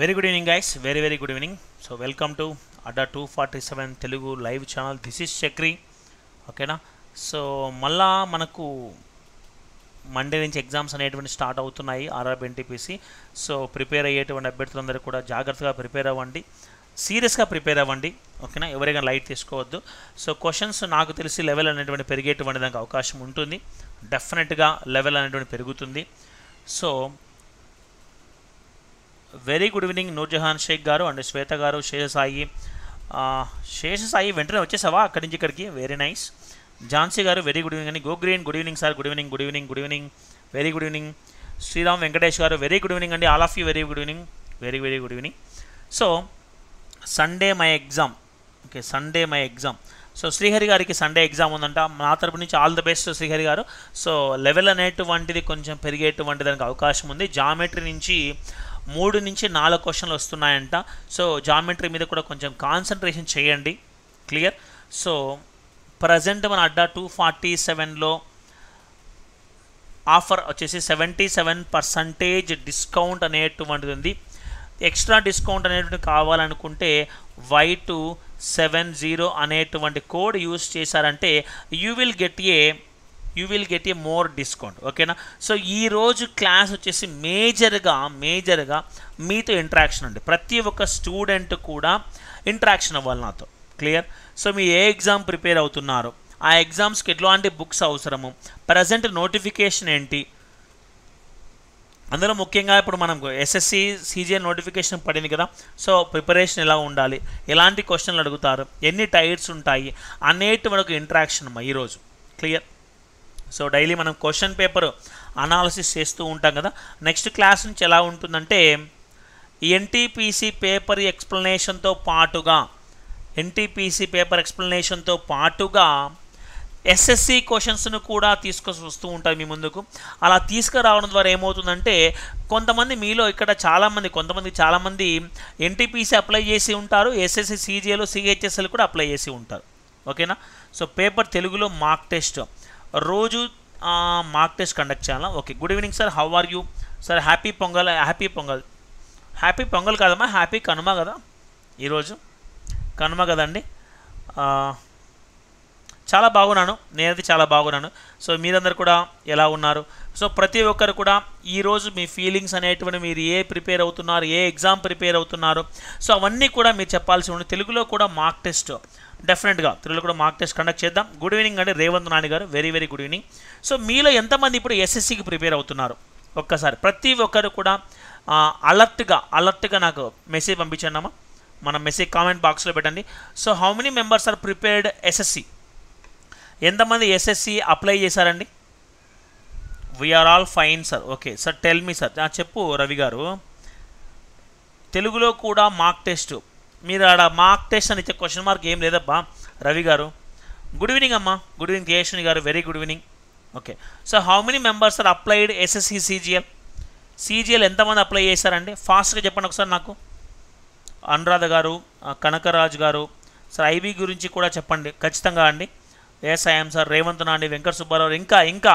very good evening guys very very good evening so welcome to Adda two forty seven Telugu live channel this is Chakri ఓకేనా so మళ్ళా మనకు Monday నుంచి exams అనేటువంటి start అవుతున్నాయి RRB NTPC so prepare అయ్యేటువంటి అభ్యర్థులందరూ కూడా జాగ్రత్తగా ప్రిపేర్ అవ్వండి సీరియస్గా ప్రిపేర్ అవ్వండి ఓకేనా ఎవరైనా లైట్ తీసుకోవద్దు సో క్వశ్చన్స్ నాకు తెలిసి లెవెల్ అనేటువంటి పెరిగేటువంటి దానికి అవకాశం ఉంటుంది డెఫినెట్గా లెవెల్ అనేటువంటి పెరుగుతుంది so very good evening Noorjahan Shaik garu and శ్వేత గారు శేషసాయి శేషసాయి వెంటనే వచ్చేసావా అక్కడి నుంచి ఇక్కడికి very nice Jhansi garu very good evening అని go green good evening sir good evening good evening good evening very good evening Sriram Venkatesh garu very good evening అండి all of you very good evening very very good evening so Sunday my exam okay Sunday my exam so Srihari గారికి Sunday exam ఉందంట మా తరపు నుంచి all the best Srihari గారు so level అనేటువంటిది కొంచెం పెరిగేటువంటి దానికి అవకాశం ఉంది జామెట్రీ నుంచి మూడు నుంచి నాలుగు క్వశ్చన్లు వస్తున్నాయంట సో జామెట్రీ మీద కూడా కొంచెం కాన్సన్ట్రేషన్ చేయండి క్లియర్ సో ప్రజెంట్ మన అడ్డా టూ ఫార్టీ సెవెన్లో ఆఫర్ వచ్చేసి సెవెంటీ సెవెన్ పర్సంటేజ్ డిస్కౌంట్ అనేటువంటిది ఉంది ఎక్స్ట్రా డిస్కౌంట్ అనేటువంటి కావాలనుకుంటే వై టూ సెవెన్ జీరో అనేటువంటి కోడ్ యూస్ చేశారంటే you will get a you will get a more discount ఓకేనా సో ఈరోజు క్లాస్ వచ్చేసి మేజర్గా మేజర్గా మీతో ఇంట్రాక్షన్ అండి ప్రతి ఒక్క స్టూడెంట్ కూడా ఇంట్రాక్షన్ అవ్వాలి నాతో క్లియర్ సో మీరు ఏ ఎగ్జామ్ ప్రిపేర్ అవుతున్నారు ఆ ఎగ్జామ్స్కి ఎట్లాంటి బుక్స్ అవసరము ప్రజెంట్ నోటిఫికేషన్ ఏంటి అందులో ముఖ్యంగా ఇప్పుడు మనం ఎస్ఎస్సి సీజీఎన్ నోటిఫికేషన్ పడింది కదా సో ప్రిపరేషన్ ఎలా ఉండాలి ఎలాంటి క్వశ్చన్లు అడుగుతారు ఎన్ని టైర్స్ ఉంటాయి అనేటి మనకు ఇంట్రాక్షన్ అమ్మా ఈరోజు క్లియర్ సో డైలీ మనం క్వశ్చన్ పేపర్ అనాలసిస్ చేస్తూ ఉంటాం కదా నెక్స్ట్ క్లాస్ నుంచి ఎలా ఉంటుందంటే ఎన్టీపీసీ పేపర్ ఎక్స్ప్లెనేషన్తో పాటుగా ఎన్టీపీసీ పేపర్ ఎక్స్ప్లెనేషన్తో పాటుగా ఎస్ఎస్సి క్వశ్చన్స్ను కూడా తీసుకొని వస్తూ ఉంటాయి మీ ముందుకు అలా తీసుకురావడం ద్వారా ఏమవుతుందంటే కొంతమంది మీలో ఇక్కడ చాలామంది కొంతమంది చాలామంది ఎన్టీపీసీ అప్లై చేసి ఉంటారు ఎస్ఎస్సి సీజేలు సిహెచ్ఎస్ఎల్ కూడా అప్లై చేసి ఉంటారు ఓకేనా సో పేపర్ తెలుగులో మార్క్ టెస్ట్ రోజు మార్క్ టెస్ట్ కండక్ట్ చేయాలా okay good evening sir how are you sir happy Pongal happy Pongal happy Pongal కాదమ్మా హ్యాపీ కనుమ కదా ఈరోజు కనుమ కదండి చాలా బాగున్నాను నేనైతే చాలా బాగున్నాను సో మీరందరు కూడా ఎలా ఉన్నారు సో ప్రతి ఒక్కరు కూడా ఈరోజు మీ ఫీలింగ్స్ అనేటువంటి మీరు ఏ ప్రిపేర్ అవుతున్నారు ఏ ఎగ్జామ్ ప్రిపేర్ అవుతున్నారు సో అవన్నీ కూడా మీరు చెప్పాల్సి ఉంది తెలుగులో కూడా మార్క్ టెస్ట్ డెఫినెట్గా త్రిలో కూడా మార్క్ టెస్ట్ కండక్ట్ చేద్దాం గుడ్ ఈవినింగ్ అండి Revanth Nani garu very very good evening so మీలో ఎంతమంది ఇప్పుడు ఎస్ఎస్సికి ప్రిపేర్ అవుతున్నారు ఒక్కసారి ప్రతి ఒక్కరు కూడా అలర్ట్గా అలర్ట్గా నాకు మెసేజ్ పంపించండి అమ్మా మన మెసేజ్ కామెంట్ బాక్స్లో పెట్టండి so how many members are prepared SSC ఎంతమంది ఎస్ఎస్సి అప్లై చేశారండి we are all fine sir okay sir tell me sir చెప్పు రవి గారు తెలుగులో కూడా మార్క్ టెస్ట్ మీరు ఆడ మార్క్ టెస్ట్ అని ఇచ్చే క్వశ్చన్ మార్క్ ఏం లేదబ్బా రవి గారు గుడ్ ఈవినింగ్ అమ్మా good evening Keshani garu very good evening okay so how many members are applied SSC CGL CGL ఎంతమంది అప్లై చేశారండి ఫాస్ట్గా చెప్పండి ఒకసారి నాకు అనురాధ గారు కనకరాజు గారు సార్ ఐబీ గురించి కూడా చెప్పండి ఖచ్చితంగా అండి ఎస్ ఐఎమ్ సార్ రేవంత్ నాండి వెంకట సుబ్బారావు ఇంకా ఇంకా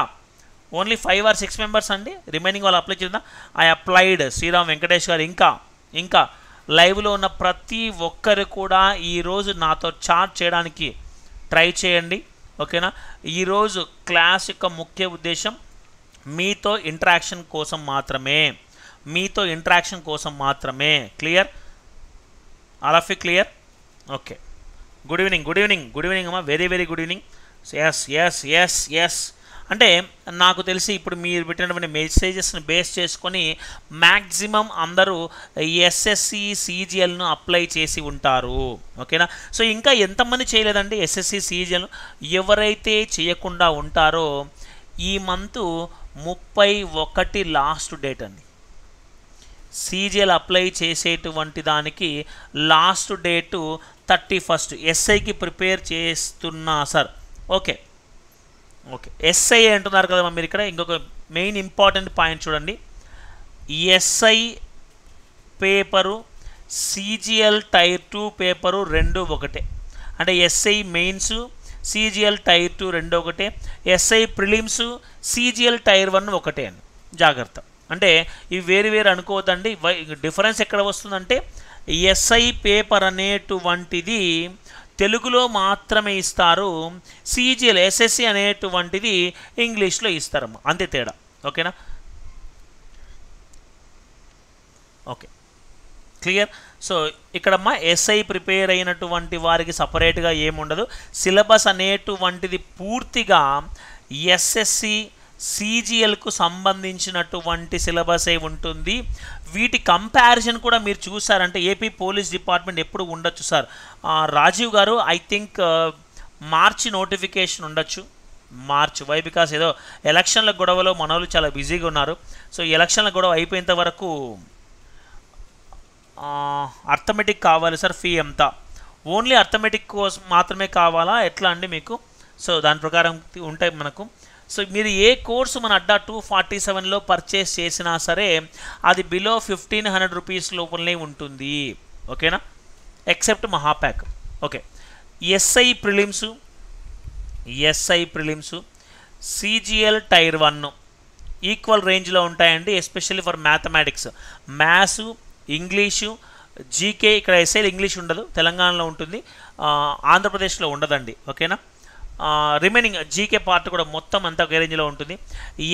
only five or six members అండి రిమైనింగ్ వాళ్ళు అప్లై చేద్దాం ఐ అప్లైడ్ శ్రీరామ్ వెంకటేష్ గారు ఇంకా ఇంకా లైవ్లో ఉన్న ప్రతి ఒక్కరు కూడా ఈరోజు నాతో చాట్ చేయడానికి ట్రై చేయండి ఓకేనా ఈరోజు క్లాస్ యొక్క ముఖ్య ఉద్దేశం మీతో ఇంటరాక్షన్ కోసం మాత్రమే మీతో ఇంట్రాక్షన్ కోసం మాత్రమే క్లియర్ అలఫీ clear okay good evening good evening good evening అమ్మా very very good evening yes yes yes yes అంటే నాకు తెలిసి ఇప్పుడు మీరు పెట్టినటువంటి మెసేజెస్ని బేస్ చేసుకొని మ్యాక్సిమం అందరూ ఎస్ఎస్సి సీజీఎల్ను అప్లై చేసి ఉంటారు ఓకేనా సో ఇంకా ఎంతమంది చేయలేదండి ఎస్ఎస్సి సీజీఎల్ ఎవరైతే చేయకుండా ఉంటారో ఈ మంత్ ముప్పై ఒకటి లాస్ట్ డేట్ అండి సీజీఎల్ అప్లై చేసేటువంటి దానికి లాస్ట్ డేటు థర్టీ ఫస్ట్ ఎస్ఐకి ప్రిపేర్ చేస్తున్నా సార్ ఓకే ఓకే ఎస్ఐ అంటున్నారు కదా మీరు ఇక్కడ ఇంకొక మెయిన్ ఇంపార్టెంట్ పాయింట్ చూడండి SI paper CGL tier two paper రెండు ఒకటే అంటే SI mains CGL tier two రెండు ఒకటే SI prelims CGL tier one ఒకటే అండి జాగ్రత్త అంటే ఇవి వేరు వేరు అనుకోవద్దండి డిఫరెన్స్ ఎక్కడ వస్తుందంటే ఎస్ఐ పేపర్ అనేటువంటిది తెలుగులో మాత్రమే ఇస్తారు సిజిఎల్ ఎస్ఎస్సి అనేటువంటిది ఇంగ్లీష్లో ఇస్తారమ్మ అంతే తేడా ఓకేనా ఓకే క్లియర్ సో ఇక్కడమ్మ ఎస్ఐ ప్రిపేర్ అయినటువంటి వారికి సపరేట్గా ఏముండదు సిలబస్ అనేటువంటిది పూర్తిగా ఎస్ఎస్సి సీజీఎల్కు సంబంధించినటువంటి సిలబసే ఉంటుంది వీటి కంపారిజన్ కూడా మీరు చూసారంటే ఏపీ పోలీస్ డిపార్ట్మెంట్ ఎప్పుడు ఉండొచ్చు sir Rajiv garu I think March notification ఉండొచ్చు మార్చ్ వై బికాస్ ఏదో ఎలక్షన్ల గొడవలో వాళ్ళు చాలా బిజీగా ఉన్నారు సో ఎలక్షన్ల గొడవ అయిపోయేంత వరకు అర్థమెటిక్ కావాలి సార్ ఫీ ఎంత ఓన్లీ అర్థమెటిక్ కోసం మాత్రమే కావాలా ఎట్లా అండి మీకు సో దాని ప్రకారం ఉంటాయి మనకు సో మీరు ఏ కోర్సు మన అడ్డా టూ ఫార్టీ సెవెన్లో పర్చేస్ చేసినా సరే అది బిలో ఫిఫ్టీన్ హండ్రెడ్ రూపీస్ లోపలనే ఉంటుంది ఓకేనా except Mahapack okay SI prelims SI prelims CGL tier one equal రేంజ్లో ఉంటాయండి especially for mathematics maths English GK ఇక్కడ ఎస్ఐలు ఇంగ్లీష్ ఉండదు తెలంగాణలో ఉంటుంది ఆంధ్రప్రదేశ్లో ఉండదండి ఓకేనా రిమైనింగ్ జీకే పార్ట్ కూడా మొత్తం అంతా ఒక రేంజ్లో ఉంటుంది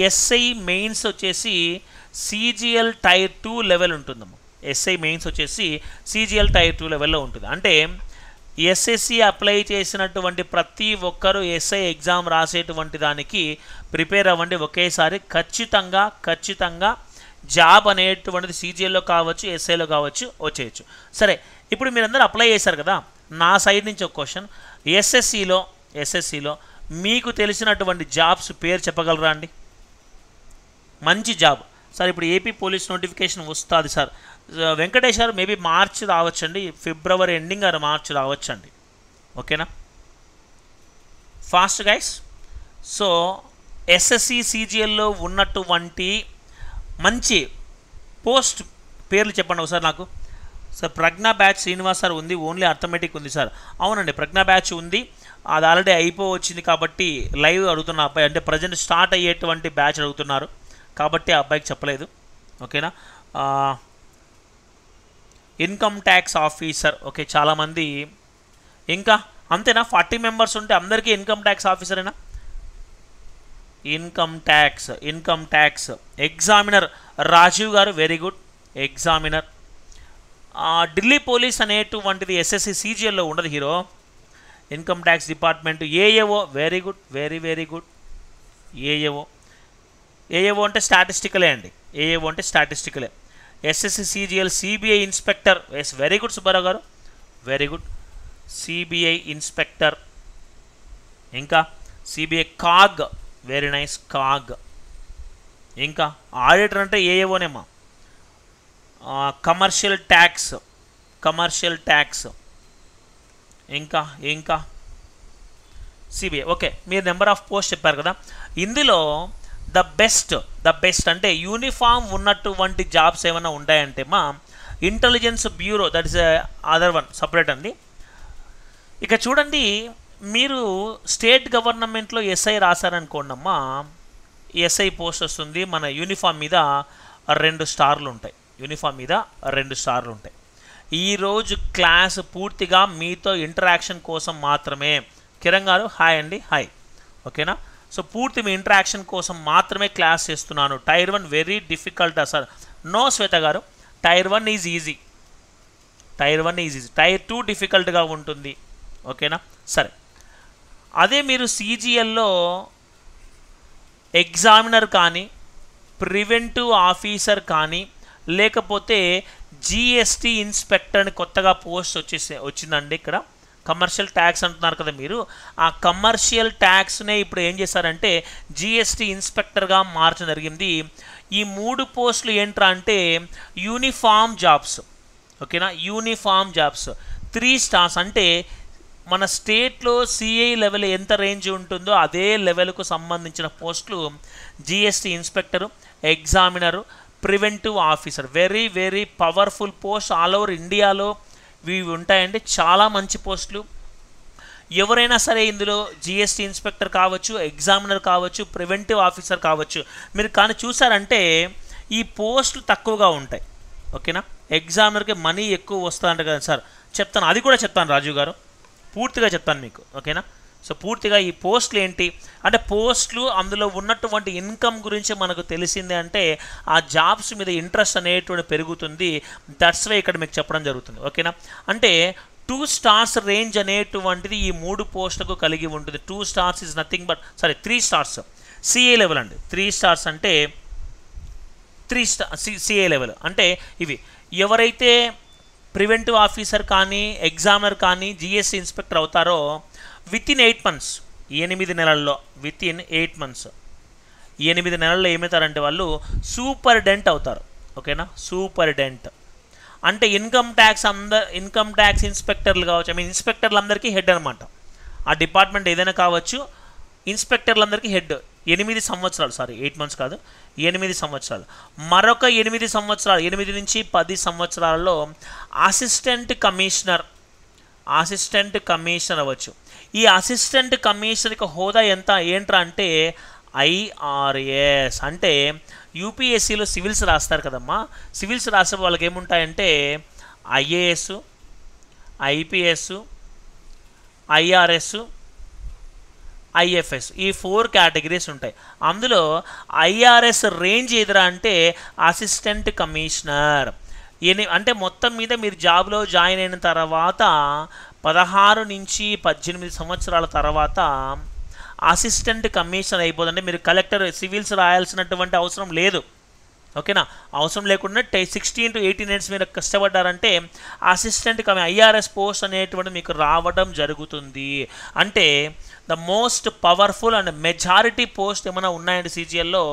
ఎస్ఐ మెయిన్స్ వచ్చేసి సీజీఎల్ టైర్ టూ లెవెల్ ఉంటుందమ్మ ఎస్ఐ మెయిన్స్ వచ్చేసి సీజీఎల్ టైర్ టూ లెవెల్లో ఉంటుంది అంటే ఎస్ఎస్సి అప్లై చేసినటువంటి ప్రతి ఒక్కరూ ఎస్ఐ ఎగ్జామ్ రాసేటువంటి దానికి ప్రిపేర్ అవ్వండి ఒకేసారి ఖచ్చితంగా ఖచ్చితంగా జాబ్ అనేటువంటిది సీజీఎల్లో కావచ్చు ఎస్ఐలో కావచ్చు వచ్చేయచ్చు సరే ఇప్పుడు మీరందరూ అప్లై చేశారు కదా నా సైడ్ నుంచి ఒక క్వశ్చన్ ఎస్ఎస్సిలో ఎస్ఎస్సిలో మీకు తెలిసినటువంటి జాబ్స్ పేరు చెప్పగలరా అండి మంచి జాబ్ సార్ ఇప్పుడు ఏపీ పోలీస్ నోటిఫికేషన్ వస్తుంది సార్ వెంకటేష్ మేబీ మార్చ్ రావచ్చండి ఫిబ్రవరి ఎండింగ్ గారు మార్చ్ రావచ్చండి ఓకేనా ఫాస్ట్ గైస్ సో ఎస్ఎస్సి సిజిఎల్లో ఉన్నటువంటి మంచి పోస్ట్ పేర్లు చెప్పండి ఒకసారి నాకు sir Pragna batch Srinivas sir ఉంది ఓన్లీ అర్థమెటిక్ ఉంది సార్ అవునండి ప్రజ్ఞా బ్యాచ్ ఉంది అది ఆల్రెడీ అయిపోవచ్చింది కాబట్టి లైవ్ అడుగుతున్న అబ్బాయి అంటే ప్రజెంట్ స్టార్ట్ అయ్యేటువంటి బ్యాచ్ అడుగుతున్నారు కాబట్టి ఆ అబ్బాయికి చెప్పలేదు ఓకేనా ఇన్కమ్ ట్యాక్స్ ఆఫీసర్ ఓకే చాలామంది ఇంకా అంతేనా ఫార్టీ మెంబర్స్ ఉంటే అందరికీ ఇన్కమ్ ట్యాక్స్ ఆఫీసరేనా income tax income tax examiner Rajiv garu very good examiner Delhi police అనేటువంటిది ఎస్ఎస్సి సీజీఎల్లో ఉండదు hero income tax department AAO very good very very good AAO AAO అంటే స్టాటిస్టికలే అండి ఏఏఓ అంటే స్టాటిస్టికలే SSC CGL CBI inspector yes very good Subbarao garu very good CBI inspector ఇంకా CBI CAG very nice CAG ఇంకా ఆడిటర్ అంటే ఏఏఓనేమా కమర్షియల్ ట్యాక్స్ కమర్షియల్ ట్యాక్స్ ఇంకా ఇంకా సిబిఐ ఓకే మీరు నెంబర్ ఆఫ్ పోస్ట్ చెప్పారు కదా ఇందులో ద బెస్ట్ ద బెస్ట్ అంటే యూనిఫామ్ ఉన్నటువంటి జాబ్స్ ఏమైనా ఉంటాయంటే మా intelligence bureau that is other one separate అండి ఇక చూడండి మీరు స్టేట్ గవర్నమెంట్లో ఎస్ఐ రాశారనుకోండి అమ్మా ఎస్ఐ పోస్ట్ వస్తుంది మన యూనిఫామ్ మీద రెండు స్టార్లు ఉంటాయి యూనిఫామ్ మీద రెండు స్టార్లు ఉంటాయి ఈరోజు క్లాస్ పూర్తిగా మీతో ఇంటరాక్షన్ కోసం మాత్రమే కిరణ్ గారు హాయ్ అండి హాయ్ ఓకేనా సో పూర్తి మీ ఇంటరాక్షన్ కోసం మాత్రమే క్లాస్ చేస్తున్నాను tier one very difficult sir no Shweta garu tier one is easy tier one is easy tier two డిఫికల్ట్గా ఉంటుంది ఓకేనా సరే అదే మీరు సీజీఎల్లో ఎగ్జామినర్ కానీ ప్రివెంటివ్ ఆఫీసర్ కానీ లేకపోతే జిఎస్టీ ఇన్స్పెక్టర్ అని కొత్తగా పోస్ట్ వచ్చేసి వచ్చిందండి ఇక్కడ కమర్షియల్ ట్యాక్స్ అంటున్నారు కదా మీరు ఆ కమర్షియల్ ట్యాక్స్నే ఇప్పుడు ఏం చేశారంటే జిఎస్టీ ఇన్స్పెక్టర్గా మార్చడం జరిగింది ఈ మూడు పోస్టులు ఏంట్రా అంటే యూనిఫామ్ జాబ్స్ ఓకేనా యూనిఫామ్ జాబ్స్ త్రీ స్టార్స్ అంటే మన స్టేట్లో సిఐ లెవెల్ ఎంత రేంజ్ ఉంటుందో అదే లెవెల్కు సంబంధించిన పోస్టులు GST inspector examiner preventive officer very very powerful post all over ఇండియాలో ఇవి ఉంటాయండి చాలా మంచి పోస్టులు ఎవరైనా సరే ఇందులో జిఎస్టీ ఇన్స్పెక్టర్ కావచ్చు ఎగ్జామినర్ కావచ్చు ప్రివెంటివ్ ఆఫీసర్ కావచ్చు మీరు కానీ చూసారంటే ఈ పోస్టులు తక్కువగా ఉంటాయి ఓకేనా ఎగ్జామినర్కి మనీ ఎక్కువ వస్తుందంట కదా సార్ చెప్తాను అది కూడా చెప్తాను రాజు గారు పూర్తిగా చెప్తాను మీకు ఓకేనా సో పూర్తిగా ఈ పోస్టులు ఏంటి అంటే పోస్టులు అందులో ఉన్నటువంటి ఇన్కమ్ గురించి మనకు తెలిసింది అంటే ఆ జాబ్స్ మీద ఇంట్రెస్ట్ అనేటువంటి పెరుగుతుంది దట్స్ వే ఇక్కడ మీకు చెప్పడం జరుగుతుంది ఓకేనా అంటే టూ స్టార్స్ రేంజ్ అనేటువంటిది ఈ మూడు పోస్టులకు కలిగి ఉంటుంది two stars is nothing but sorry three stars CA level అండి త్రీ స్టార్స్ అంటే త్రీ స్టార్ సిఏ లెవెల్ అంటే ఇవి ఎవరైతే ప్రివెంటివ్ ఆఫీసర్ కానీ ఎగ్జామినర్ కానీ జిఎస్సి ఇన్స్పెక్టర్ అవుతారో విత్ ఇన్ ఎయిట్ మంత్స్ ఎనిమిది నెలల్లో విత్ ఇన్ ఎయిట్ మంత్స్ ఎనిమిది నెలల్లో ఏమవుతారంటే వాళ్ళు సూపర్ డెంట్ అవుతారు ఓకేనా సూపర్ డెంట్ అంటే ఇన్కమ్ ట్యాక్స్ అందరు ఇన్కమ్ ట్యాక్స్ ఇన్స్పెక్టర్లు కావచ్చు ఐ మీన్ ఇన్స్పెక్టర్లందరికీ హెడ్ అనమాట ఆ డిపార్ట్మెంట్ ఏదైనా కావచ్చు ఇన్స్పెక్టర్లందరికీ హెడ్ ఎనిమిది సంవత్సరాలు సారీ ఎయిట్ మంత్స్ కాదు ఎనిమిది సంవత్సరాలు మరొక ఎనిమిది సంవత్సరాలు ఎనిమిది నుంచి పది సంవత్సరాల్లో అసిస్టెంట్ కమిషనర్ అసిస్టెంట్ కమిషనర్ అవ్వచ్చు ఈ అసిస్టెంట్ కమిషనర్కి హోదా ఎంత ఏంట్రా అంటే ఐఆర్ఎస్ అంటే యూపీఎస్సీలో సివిల్స్ రాస్తారు కదమ్మా సివిల్స్ రాసే వాళ్ళకి ఏముంటాయంటే ఐఏఎస్ ఐపీఎస్ ఐఆర్ఎస్ ఐఎఫ్ఎస్ ఈ ఫోర్ కేటగిరీస్ ఉంటాయి అందులో ఐఆర్ఎస్ రేంజ్ ఏదిరా అంటే అసిస్టెంట్ కమిషనర్ అంటే మొత్తం మీద మీరు జాబ్లో జాయిన్ అయిన తర్వాత పదహారు నుంచి పద్దెనిమిది సంవత్సరాల తర్వాత అసిస్టెంట్ కమిషనర్ అయిపోదండి మీరు కలెక్టర్ సివిల్స్ రాయాల్సినటువంటి అవసరం లేదు ఓకేనా అవసరం లేకుండా టె సిక్స్టీన్ టు ఎయిటీన్ ఇయర్స్ మీరు కష్టపడ్డారంటే అసిస్టెంట్ కమి ఐఆర్ఎస్ పోస్ట్ అనేటువంటి మీకు రావడం జరుగుతుంది అంటే the most powerful and majority post ఏమైనా ఉన్నాయండి సీజీఎల్లో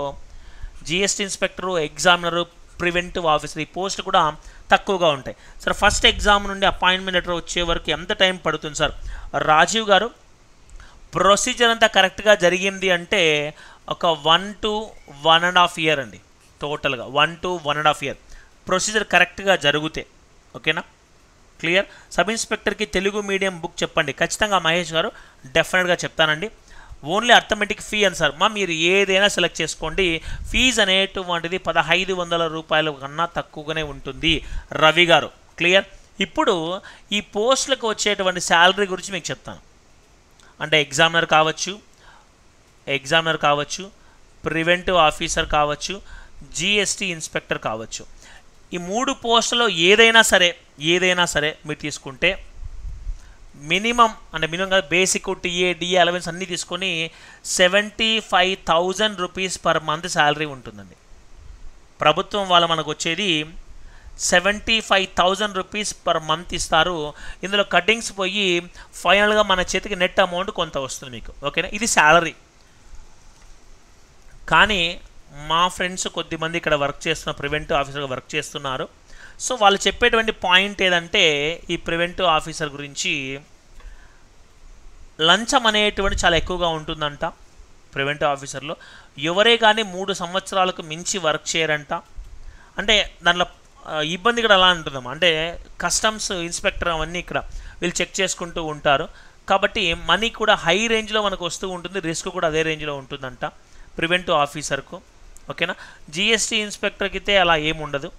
GST inspector examiner preventive officer ఈ పోస్ట్ కూడా తక్కువగా ఉంటాయి సార్ ఫస్ట్ ఎగ్జామ్ నుండి అపాయింట్మెంట్ లెటర్ వచ్చే వరకు ఎంత టైం పడుతుంది సార్ రాజీవ్ గారు ప్రొసీజర్ అంతా కరెక్ట్గా జరిగింది అంటే ఒక one to one and half year అండి టోటల్గా one to one and half year procedure కరెక్ట్గా జరిగితే ఓకేనా క్లియర్ సబ్ ఇన్స్పెక్టర్కి తెలుగు మీడియం బుక్ చెప్పండి ఖచ్చితంగా మహేష్ గారు డెఫినెట్గా చెప్తానండి ఓన్లీ అర్థమెటిక్ ఫీ అని సార్ మా మీరు ఏదైనా సెలెక్ట్ చేసుకోండి ఫీజు అనేటువంటిది పదహైదు వందల రూపాయల కన్నా తక్కువగానే ఉంటుంది రవి గారు క్లియర్ ఇప్పుడు ఈ పోస్టులకు వచ్చేటువంటి శాలరీ గురించి మీకు చెప్తాను అంటే ఎగ్జామినర్ కావచ్చు ఎగ్జామినర్ కావచ్చు ప్రివెంటివ్ ఆఫీసర్ కావచ్చు జిఎస్టీ ఇన్స్పెక్టర్ కావచ్చు ఈ మూడు పోస్టులో ఏదైనా సరే ఏదైనా సరే మీరు తీసుకుంటే మినిమం అంటే మినిమం కాదు బేసిక్ టీఏ డిఏ అలవెన్స్ అన్నీ తీసుకొని seventy five thousand rupees per month salary ఉంటుందండి ప్రభుత్వం వాళ్ళు మనకు వచ్చేది seventy five thousand rupees per month ఇస్తారు ఇందులో కటింగ్స్ పోయి ఫైనల్గా మన చేతికి నెట్ అమౌంట్ కొంత వస్తుంది మీకు ఓకేనా ఇది శాలరీ కానీ మా ఫ్రెండ్స్ కొద్దిమంది ఇక్కడ వర్క్ చేస్తున్న ప్రివెంటివ్ ఆఫీసర్గా వర్క్ చేస్తున్నారు సో వాళ్ళు చెప్పేటువంటి పాయింట్ ఏదంటే ఈ ప్రివెంటివ్ ఆఫీసర్ గురించి లంచం అనేటువంటి చాలా ఎక్కువగా ఉంటుందంట ప్రివెంటివ్ ఆఫీసర్లో ఎవరే కానీ మూడు సంవత్సరాలకు మించి వర్క్ చేయరంట అంటే దాంట్లో ఇబ్బంది కూడా అలా ఉంటుందమ్మా అంటే కస్టమ్స్ ఇన్స్పెక్టర్ అవన్నీ ఇక్కడ వీళ్ళు చెక్ చేసుకుంటూ ఉంటారు కాబట్టి మనీ కూడా హై రేంజ్లో మనకు వస్తూ ఉంటుంది రిస్క్ కూడా అదే రేంజ్లో ఉంటుందంట ప్రివెంటివ్ ఆఫీసర్కు ఓకేనా జిఎస్టీ ఇన్స్పెక్టర్కి అయితే అలా ఏముండదు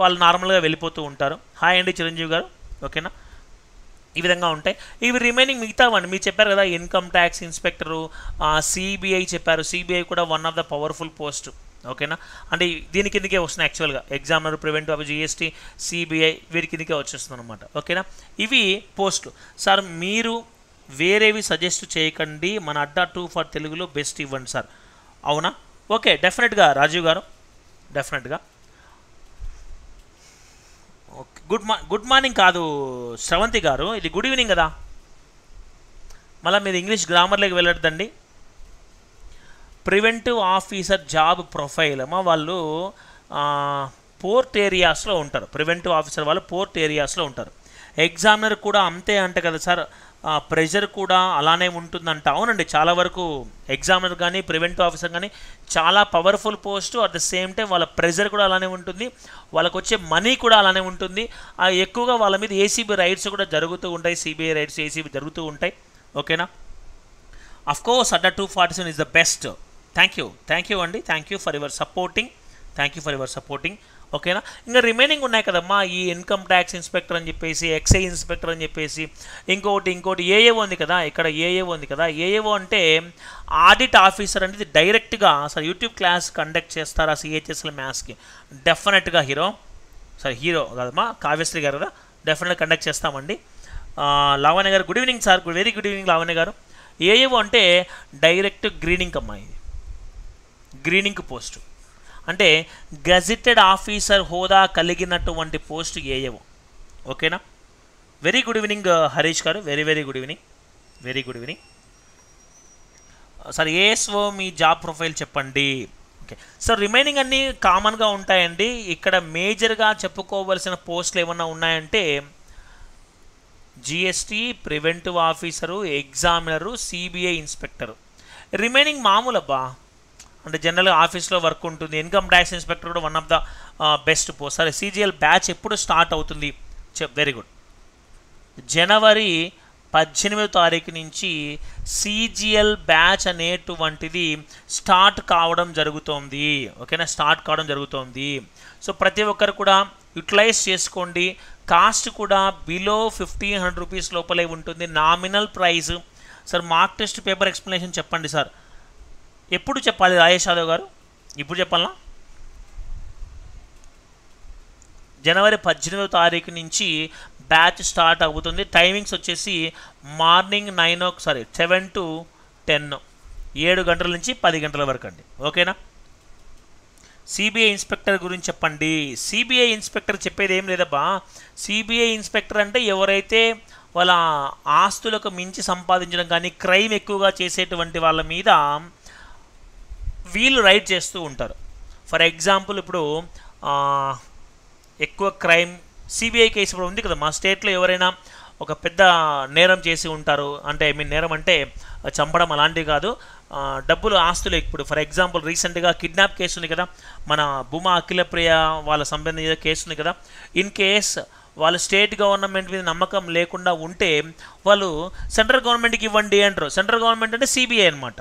వాళ్ళు నార్మల్గా వెళ్ళిపోతూ ఉంటారు హాయ్ అండి చిరంజీవి గారు ఓకేనా ఈ విధంగా ఉంటాయి ఇవి రిమైనింగ్ వన్ మీరు చెప్పారు కదా ఇన్కమ్ ట్యాక్స్ ఇన్స్పెక్టరు సిబిఐ చెప్పారు సిబిఐ కూడా one of the powerful post ఓకేనా అంటే దీని కిందకే వస్తున్నాయి యాక్చువల్గా examiner prevent of GST CBI వీరి కిందకే వచ్చేస్తుంది అనమాట ఓకేనా ఇవి పోస్టులు సార్ మీరు వేరేవి సజెస్ట్ చేయకండి మన అడ్డా టూ ఫర్ తెలుగులో బెస్ట్ ఇవ్వండి సార్ అవునా ఓకే డెఫినెట్గా రాజీవ్ గారు డెఫినెట్గా గుడ్ మార్ గుడ్ మార్నింగ్ కాదు శ్రవంతి గారు ఇది గుడ్ ఈవినింగ్ కదా మళ్ళీ మీరు ఇంగ్లీష్ గ్రామర్లోకి వెళ్ళొద్దండి ప్రివెంటివ్ ఆఫీసర్ జాబ్ ప్రొఫైల్ అమ్మా వాళ్ళు పోర్ట్ ఏరియాస్లో ఉంటారు ప్రివెంటివ్ ఆఫీసర్ వాళ్ళు పోర్ట్ ఏరియాస్లో ఉంటారు ఎగ్జామినర్ కూడా అంతే అంట కదా సార్ ప్రెషర్ కూడా అలానే ఉంటుందంట అవునండి చాలా వరకు ఎగ్జామ్ కానీ ప్రివెంటివ్ ఆఫీసర్ కానీ చాలా powerful post at the same time వాళ్ళ ప్రెషర్ కూడా అలానే ఉంటుంది వాళ్ళకు వచ్చే మనీ కూడా అలానే ఉంటుంది ఎక్కువగా వాళ్ళ మీద ఏసీబీ రైడ్స్ కూడా జరుగుతూ ఉంటాయి సిబిఐ రైడ్స్ ఏసీబీ జరుగుతూ ఉంటాయి ఓకేనా of course Adda two forty seven is the best thank you thank you అండి thank you for your supporting thank you for your supporting ఓకేనా ఇంకా రిమైనింగ్ ఉన్నాయి కదమ్మా ఈ ఇన్కమ్ ట్యాక్స్ ఇన్స్పెక్టర్ అని చెప్పేసి ఎక్సైజ్ ఇన్స్పెక్టర్ అని చెప్పేసి ఇంకోటి ఇంకోటి ఏఏఓ ఉంది కదా ఇక్కడ ఏఏఓ ఉంది కదా ఏఏఓ అంటే ఆడిట్ ఆఫీసర్ అనేది డైరెక్ట్గా సార్ యూట్యూబ్ క్లాస్ కండక్ట్ చేస్తారా సిహెచ్ఎస్ఎల్ మ్యాథ్స్కి డెఫినెట్గా హీరో సార్ హీరో కదమ్మా కావ్యశ్రీ గారు కదా డెఫినెట్గా కండక్ట్ చేస్తామండి Lavanya garu good evening sir very good evening Lavanya garu AAO అంటే డైరెక్ట్ గ్రీనింగ్ అమ్మాయి గ్రీనింగ్ పోస్టు అంటే గజిటెడ్ ఆఫీసర్ హోదా కలిగినటువంటి పోస్ట్ ఏయవు ఓకేనా very good evening Harish garu very very good evening very good evening sir ఏ స్వో మీ జాబ్ ప్రొఫైల్ చెప్పండి ఓకే సార్ రిమైనింగ్ అన్నీ కామన్గా ఉంటాయండి ఇక్కడ మేజర్గా చెప్పుకోవలసిన పోస్టులు ఏమన్నా ఉన్నాయంటే GST preventive officer examiner CBI inspector remaining మామూలబ్బా అంటే జనరల్గా ఆఫీస్లో వర్క్ ఉంటుంది ఇన్కమ్ ట్యాక్స్ ఇన్స్పెక్టర్ కూడా one of the best post సరే సీజీఎల్ బ్యాచ్ ఎప్పుడు స్టార్ట్ అవుతుంది వెరీ గుడ్ జనవరి పద్దెనిమిదో తారీఖు నుంచి సీజీఎల్ బ్యాచ్ అనేటువంటిది స్టార్ట్ కావడం జరుగుతోంది ఓకేనా స్టార్ట్ కావడం జరుగుతోంది సో ప్రతి ఒక్కరు కూడా యూటిలైజ్ చేసుకోండి కాస్ట్ కూడా బిలో ఫిఫ్టీన్ హండ్రెడ్ రూపీస్ లోపలే ఉంటుంది nominal price sir mark test paper explanation చెప్పండి సార్ ఎప్పుడు చెప్పాలి రాజేష్ యాదవ్ గారు ఇప్పుడు చెప్పాలా జనవరి పద్దెనిమిదవ తారీఖు నుంచి బ్యాచ్ స్టార్ట్ అవుతుంది టైమింగ్స్ వచ్చేసి morning nine oh sorry seven to ten ఏడు గంటల నుంచి పది గంటల వరకు అండి ఓకేనా సిబిఐ ఇన్స్పెక్టర్ గురించి చెప్పండి సిబిఐ ఇన్స్పెక్టర్ చెప్పేది ఏం లేదబ్బా సిబిఐ ఇన్స్పెక్టర్ అంటే ఎవరైతే వాళ్ళ ఆస్తులకు మించి సంపాదించడం కానీ క్రైమ్ ఎక్కువగా చేసేటువంటి వాళ్ళ మీద వీళ్ళు రైడ్ చేస్తూ ఉంటారు ఫర్ ఎగ్జాంపుల్ ఇప్పుడు ఎక్కువ క్రైమ్ సిబిఐ కేసు ఇప్పుడు ఉంది కదా మా స్టేట్లో ఎవరైనా ఒక పెద్ద నేరం చేసి ఉంటారు అంటే ఐ మీన్ నేరం అంటే చంపడం అలాంటివి కాదు డబ్బులు ఆస్తులు ఇప్పుడు ఫర్ ఎగ్జాంపుల్ రీసెంట్గా కిడ్నాప్ కేసు ఉంది కదా మన భూమా అఖిలప్రియ వాళ్ళ సంబంధించిన కేసు ఉంది కదా ఇన్ కేస్ వాళ్ళు స్టేట్ గవర్నమెంట్ మీద నమ్మకం లేకుండా ఉంటే వాళ్ళు సెంట్రల్ గవర్నమెంట్కి ఇవ్వండి అంటారు సెంట్రల్ గవర్నమెంట్ అంటే సిబిఐ అనమాట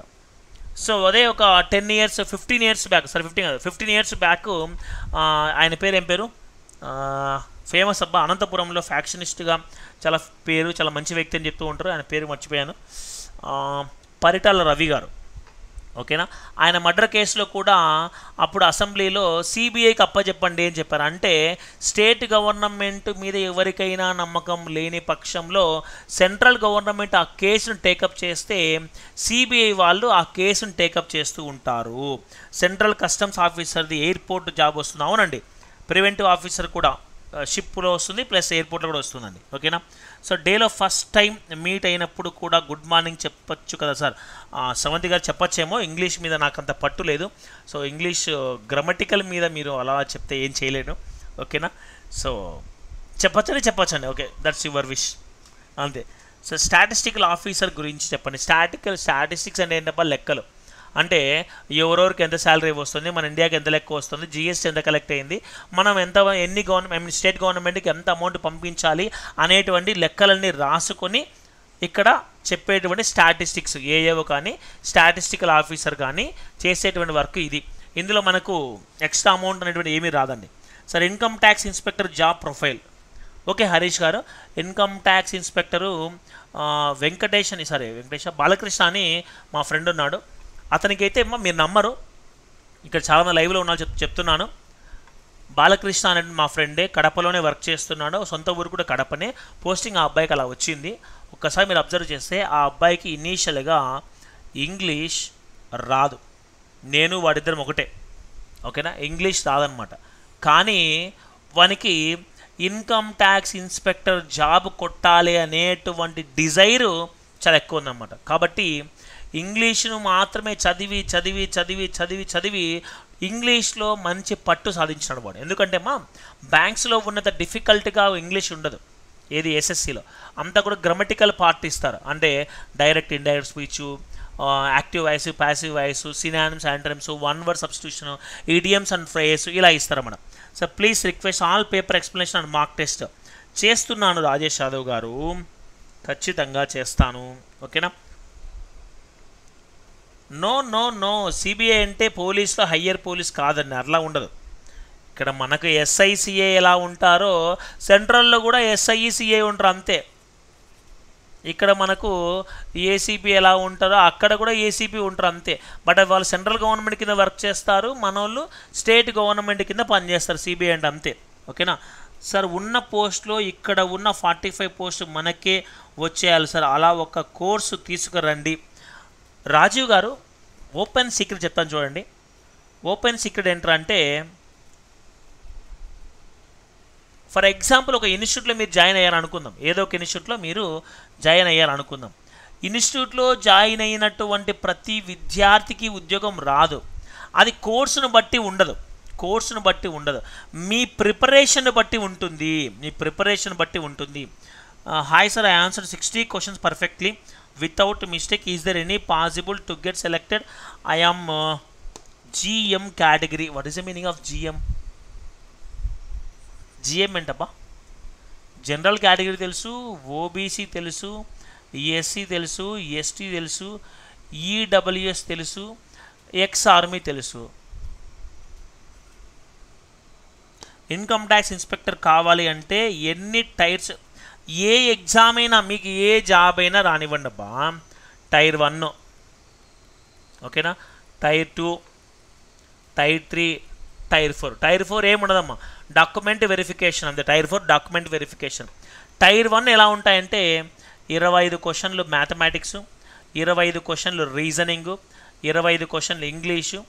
సో అదే ఒక ten years fifteen years back sorry fifteen కాదు ఫిఫ్టీన్ ఇయర్స్ బ్యాక్ ఆయన పేరు ఏం పేరు ఫేమస్ అబ్బా అనంతపురంలో ఫ్యాక్షనిస్ట్గా చాలా పేరు చాలా మంచి వ్యక్తి అని చెప్తూ ఉంటారు ఆయన పేరు మర్చిపోయాను పరిటాల రవి గారు ఓకేనా ఆయన మర్డర్ కేసులో కూడా అప్పుడు అసెంబ్లీలో సిబిఐకి అప్పచెప్పండి అని చెప్పారు అంటే స్టేట్ గవర్నమెంట్ మీద ఎవరికైనా నమ్మకం లేని పక్షంలో సెంట్రల్ గవర్నమెంట్ ఆ కేసును టేకప్ చేస్తే సిబిఐ వాళ్ళు ఆ కేసును టేకప్ చేస్తూ ఉంటారు సెంట్రల్ కస్టమ్స్ ఆఫీసర్ది ఎయిర్పోర్ట్ జాబ్ వస్తుంది అవునండి ప్రివెంటివ్ ఆఫీసర్ కూడా షిప్లో వస్తుంది ప్లస్ ఎయిర్పోర్ట్లో కూడా వస్తుందండి ఓకేనా సో డేలో ఫస్ట్ టైం మీట్ అయినప్పుడు కూడా గుడ్ మార్నింగ్ చెప్పచ్చు కదా సార్ సమంతి గారు చెప్పచ్చేమో ఇంగ్లీష్ మీద నాకు అంత పట్టు లేదు సో ఇంగ్లీష్ గ్రమటికల్ uh, మీద మీరు అలా చెప్తే ఏం చేయలేను ఓకేనా సో చెప్పచ్చని చెప్పచ్చండి ఓకే దట్స్ యువర్ విష్ అంతే సో స్టాటిస్టికల్ ఆఫీసర్ గురించి చెప్పండి స్టాటికల్ స్టాటిస్టిక్స్ అంటే ఏంటబ్బా లెక్కలు అంటే ఎవరెవరికి ఎంత శాలరీ వస్తుంది మన ఇండియాకి ఎంత లెక్క వస్తుంది జిఎస్టీ ఎంత కలెక్ట్ అయింది మనం ఎంత ఎన్ని గవర్నమెంట్ స్టేట్ గవర్నమెంట్కి ఎంత అమౌంట్ పంపించాలి అనేటువంటి లెక్కలన్నీ రాసుకొని ఇక్కడ చెప్పేటువంటి స్టాటిస్టిక్స్ ఏఏఓ కానీ స్టాటిస్టికల్ ఆఫీసర్ కానీ చేసేటువంటి వర్క్ ఇది ఇందులో మనకు ఎక్స్ట్రా అమౌంట్ అనేటువంటి ఏమీ రాదండి sir income tax inspector job profile okay Harish garu income tax inspector Venkatesh అని సారీ వెంకటేష్ బాలకృష్ణ అని మా ఫ్రెండ్ ఉన్నాడు అతనికైతే మీరు నమ్మరు ఇక్కడ చాలామంది లైవ్లో ఉన్నా చెప్ చెప్తున్నాను బాలకృష్ణ అనే మా ఫ్రెండే కడపలోనే వర్క్ చేస్తున్నాడు సొంత ఊరు కూడా కడపనే పోస్టింగ్ ఆ అబ్బాయికి అలా వచ్చింది ఒక్కసారి మీరు అబ్జర్వ్ చేస్తే ఆ అబ్బాయికి ఇనీషియల్గా ఇంగ్లీష్ రాదు నేను వాడిద్దరం ఒకటే ఓకేనా ఇంగ్లీష్ రాదనమాట కానీ వానికి ఇన్కమ్ ట్యాక్స్ ఇన్స్పెక్టర్ జాబ్ కొట్టాలి అనేటువంటి డిజైరు చాలా ఎక్కువ ఉందన్నమాట కాబట్టి ఇంగ్లీషును మాత్రమే చదివి చదివి చదివి చదివి చదివి ఇంగ్లీష్లో మంచి పట్టు సాధించినాడు వాడు ఎందుకంటే మా బ్యాంక్స్లో ఉన్నంత డిఫికల్ట్గా ఇంగ్లీష్ ఉండదు ఏది ఎస్ఎస్సిలో అంతా కూడా గ్రమటికల్ పార్ట్ ఇస్తారు అంటే direct indirect speech active voice passive voice synonyms antonyms one word substitution idioms and phrase ఇలా ఇస్తారు మనం so please request all paper explanation and mark test చేస్తున్నాను రాజేష్ యాదవ్ గారు ఖచ్చితంగా చేస్తాను ఓకేనా నో నో నో సిబిఐ అంటే పోలీసులో హయ్యర్ పోలీస్ కాదండి అట్లా ఉండదు ఇక్కడ మనకు ఎస్ఐసిఏ ఎలా ఉంటారో సెంట్రల్లో కూడా ఎస్ఐసిఏ ఉంటారు అంతే ఇక్కడ మనకు ఏసీపీ ఎలా ఉంటారో అక్కడ కూడా ఏసీపీ ఉంటారు అంతే బట్ వాళ్ళు సెంట్రల్ గవర్నమెంట్ కింద వర్క్ చేస్తారు మనోళ్ళు స్టేట్ గవర్నమెంట్ కింద పనిచేస్తారు సిబిఐ అంటే అంతే ఓకేనా సార్ ఉన్న పోస్ట్లో ఇక్కడ ఉన్న ఫార్టీ ఫైవ్ పోస్ట్ మనకే వచ్చేయాలి సార్ అలా ఒక కోర్సు తీసుకురండి రాజీవ్ గారు ఓపెన్ సీక్రెట్ చెప్తాను చూడండి ఓపెన్ సీక్రెట్ ఏంట్రా అంటే ఫర్ ఎగ్జాంపుల్ ఒక ఇన్స్టిట్యూట్లో మీరు జాయిన్ అయ్యారు అనుకుందాం ఏదో ఒక ఇన్స్టిట్యూట్లో మీరు జాయిన్ అయ్యారు అనుకుందాం ఇన్స్టిట్యూట్లో జాయిన్ అయినటువంటి ప్రతి విద్యార్థికి ఉద్యోగం రాదు అది కోర్సును బట్టి ఉండదు కోర్సును బట్టి ఉండదు మీ ప్రిపరేషన్ బట్టి ఉంటుంది మీ ప్రిపరేషన్ బట్టి ఉంటుంది hi sir I answer sixty questions perfectly without mistake is there any possible to get selected I am uh, GM category what is the meaning of GM GM ఏంటబ్బా జనరల్ కేటగిరీ తెలుసు OBC తెలుసు SC తెలుసు ST తెలుసు EWS తెలుసు ex army తెలుసు income tax inspector కావాలి అంటే ఎన్ని టైర్స్ ఏ ఎగ్జామ్ అయినా మీకు ఏ జాబ్ అయినా రానివ్వండి అబ్బా టైర్ వన్ ఓకేనా tier two tier three tier four tier four ఏముండదమ్మా డాక్యుమెంట్ వెరిఫికేషన్ అంతే tier four document verification tier one ఎలా ఉంటాయంటే ఇరవై ఐదు క్వశ్చన్లు మ్యాథమెటిక్స్ ఇరవై ఐదు క్వశ్చన్లు రీజనింగ్ ఇరవై ఐదు క్వశ్చన్లు ఇంగ్లీషు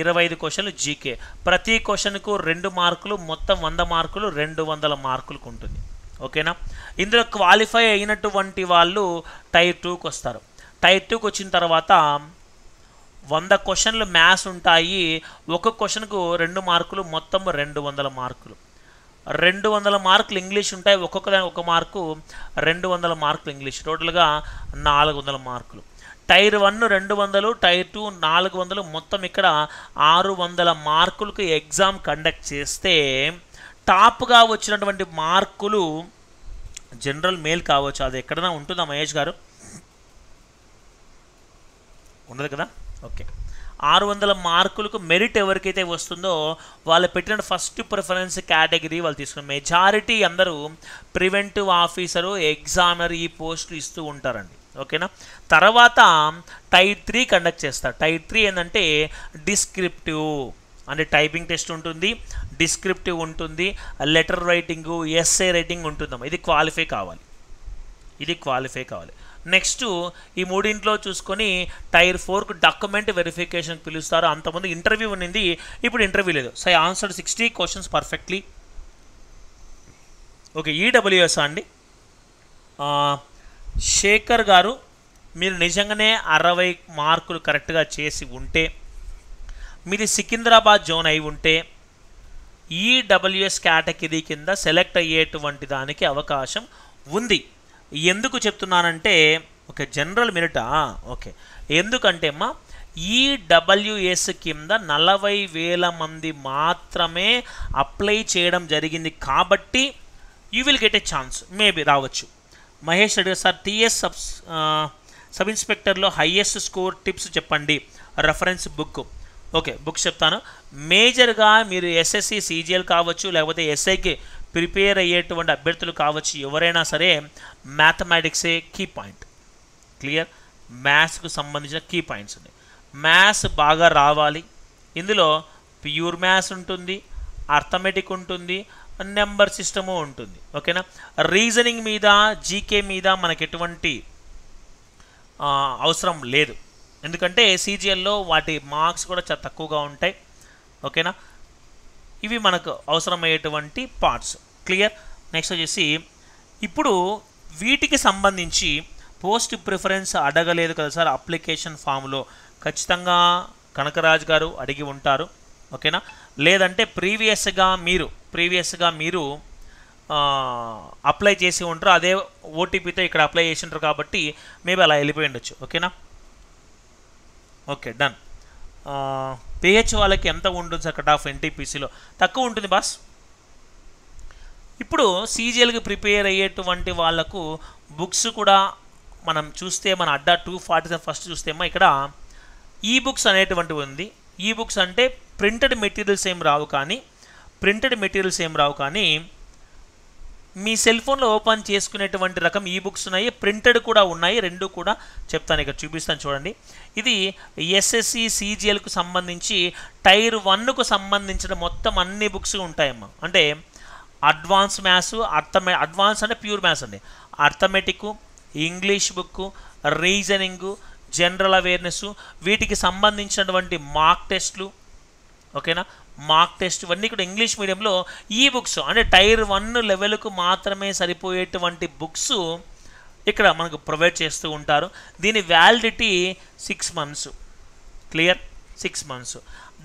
ఇరవై ఐదు క్వశ్చన్లు జీకే ప్రతి క్వశ్చన్కు రెండు మార్కులు మొత్తం వంద మార్కులు రెండు వందల మార్కులకు ఉంటుంది ఓకేనా ఇందులో క్వాలిఫై అయినటువంటి వాళ్ళు టైర్ టూకి వస్తారు టైర్ టూకి వచ్చిన తర్వాత వంద క్వశ్చన్లు మ్యాథ్స్ ఉంటాయి ఒక క్వశ్చన్కు రెండు మార్కులు మొత్తం రెండు వందల మార్కులు రెండు వందల మార్కులు ఇంగ్లీష్ ఉంటాయి ఒక్కొక్క ఒక మార్కు రెండు వందల మార్కులు ఇంగ్లీష్ టోటల్గా నాలుగు వందల మార్కులు టైర్ వన్ రెండు వందలు టైర్ టూ నాలుగు వందలు మొత్తం ఇక్కడ ఆరు వందల మార్కులకు ఎగ్జామ్ కండక్ట్ చేస్తే టాప్గా వచ్చినటువంటి మార్కులు జనరల్ మేల్ కావచ్చు అది ఎక్కడైనా ఉంటుందా మహేష్ గారు ఉండదు కదా ఓకే ఆరు వందల మార్కులకు మెరిట్ ఎవరికైతే వస్తుందో వాళ్ళు పెట్టిన ఫస్ట్ ప్రిఫరెన్స్ కేటగిరీ వాళ్ళు తీసుకున్న మెజారిటీ అందరూ ప్రివెంటివ్ ఆఫీసరు ఎగ్జామినర్ ఈ పోస్టులు ఇస్తూ ఉంటారండి ఓకేనా తర్వాత టైట్ త్రీ కండక్ట్ చేస్తారు టైట్ త్రీ ఏంటంటే డిస్క్రిప్టివ్ అంటే టైపింగ్ టెస్ట్ ఉంటుంది డిస్క్రిప్టివ్ ఉంటుంది లెటర్ రైటింగు ఎస్ఏ రైటింగ్ ఉంటుందమ్మా ఇది క్వాలిఫై కావాలి ఇది క్వాలిఫై కావాలి నెక్స్ట్ ఈ మూడింట్లో చూసుకొని టైర్ ఫోర్కు డాక్యుమెంట్ వెరిఫికేషన్ పిలుస్తారు అంతకుముందు ఇంటర్వ్యూ ఉన్నింది ఇప్పుడు ఇంటర్వ్యూ లేదు so answer sixty questions perfectly okay EWS అండి శేఖర్ గారు మీరు నిజంగానే అరవై మార్కులు కరెక్ట్గా చేసి ఉంటే మీది సికింద్రాబాద్ జోన్ అయి ఉంటే ఈడబ్ల్యూఎస్ e కేటగిరీ కింద సెలెక్ట్ అయ్యేటువంటి దానికి అవకాశం ఉంది ఎందుకు చెప్తున్నానంటే ఓకే జనరల్ మెరిటా ఓకే ఎందుకంటే అమ్మా ఈడబ్ల్యూఎస్ e కింద నలభై వేల మంది మాత్రమే అప్లై చేయడం జరిగింది కాబట్టి you will get a chance maybe రావచ్చు Mahesh Reddy sir TS sub sub ఇన్స్పెక్టర్లో హయ్యెస్ట్ స్కోర్ టిప్స్ చెప్పండి రెఫరెన్స్ బుక్ ఓకే బుక్స్ చెప్తాను మేజర్గా మీరు ఎస్ఎస్సి సీజీఎల్ కావచ్చు లేకపోతే ఎస్ఐకి ప్రిపేర్ అయ్యేటువంటి అభ్యర్థులు కావచ్చు ఎవరైనా సరే మ్యాథమెటిక్సే కీ పాయింట్ క్లియర్ మ్యాథ్స్కు సంబంధించిన కీ పాయింట్స్ ఉన్నాయి మ్యాథ్స్ బాగా రావాలి ఇందులో ప్యూర్ మ్యాథ్స్ ఉంటుంది అర్థమెటిక్ ఉంటుంది నెంబర్ సిస్టము ఉంటుంది ఓకేనా రీజనింగ్ మీద జీకే మీద మనకు ఎటువంటి అవసరం లేదు ఎందుకంటే సీజీఎల్లో వాటి మార్క్స్ కూడా చాలా తక్కువగా ఉంటాయి ఓకేనా ఇవి మనకు అవసరమయ్యేటువంటి పార్ట్స్ క్లియర్ నెక్స్ట్ వచ్చేసి ఇప్పుడు వీటికి సంబంధించి పోస్ట్ ప్రిఫరెన్స్ అడగలేదు కదా సార్ అప్లికేషన్ ఫామ్లో ఖచ్చితంగా కనకరాజు గారు అడిగి ఉంటారు ఓకేనా లేదంటే ప్రీవియస్గా మీరు ప్రీవియస్గా మీరు అప్లై చేసి ఉంటారు అదే ఓటీపీతో ఇక్కడ అప్లై చేసి ఉంటారు కాబట్టి మేబీ అలా వెళ్ళిపోయి ఉండొచ్చు ఓకేనా ఓకే డన్ పిహెచ్ వాళ్ళకి ఎంత ఉంటుంది సార్ కట్ ఆఫ్ ఎన్టీపీసీలో తక్కువ ఉంటుంది బాస్ ఇప్పుడు సీజీఎల్కి ప్రిపేర్ అయ్యేటువంటి వాళ్ళకు బుక్స్ కూడా మనం చూస్తే మన అడ్డా టూ ఫార్టీ ఫస్ట్ చూస్తేమో ఇక్కడ ఈ బుక్స్ అనేటువంటివి ఉంది ఈ బుక్స్ అంటే ప్రింటెడ్ మెటీరియల్స్ ఏం రావు కానీ ప్రింటెడ్ మెటీరియల్స్ ఏం రావు కానీ మీ సెల్ ఫోన్లో ఓపెన్ చేసుకునేటువంటి రకం ఈ బుక్స్ ఉన్నాయి ప్రింటెడ్ కూడా ఉన్నాయి రెండు కూడా చెప్తాను ఇక్కడ చూపిస్తాను చూడండి ఇది ఎస్ఎస్సి సిజిఎల్కు సంబంధించి టైర్ వన్కు సంబంధించిన మొత్తం అన్ని బుక్స్ ఉంటాయమ్మా అంటే అడ్వాన్స్ మ్యాథ్స్ అర్థమే అడ్వాన్స్ అంటే ప్యూర్ మ్యాథ్స్ అండి arithmetic English book reasoning general awareness వీటికి సంబంధించినటువంటి మార్క్ టెస్ట్లు ఓకేనా మార్క్ టెస్ట్ ఇవన్నీ కూడా ఇంగ్లీష్ మీడియంలో ఈ బుక్స్ అంటే టైర్ వన్ లెవెల్కు మాత్రమే సరిపోయేటువంటి బుక్స్ ఇక్కడ మనకు ప్రొవైడ్ చేస్తూ ఉంటారు దీని validity six months clear six months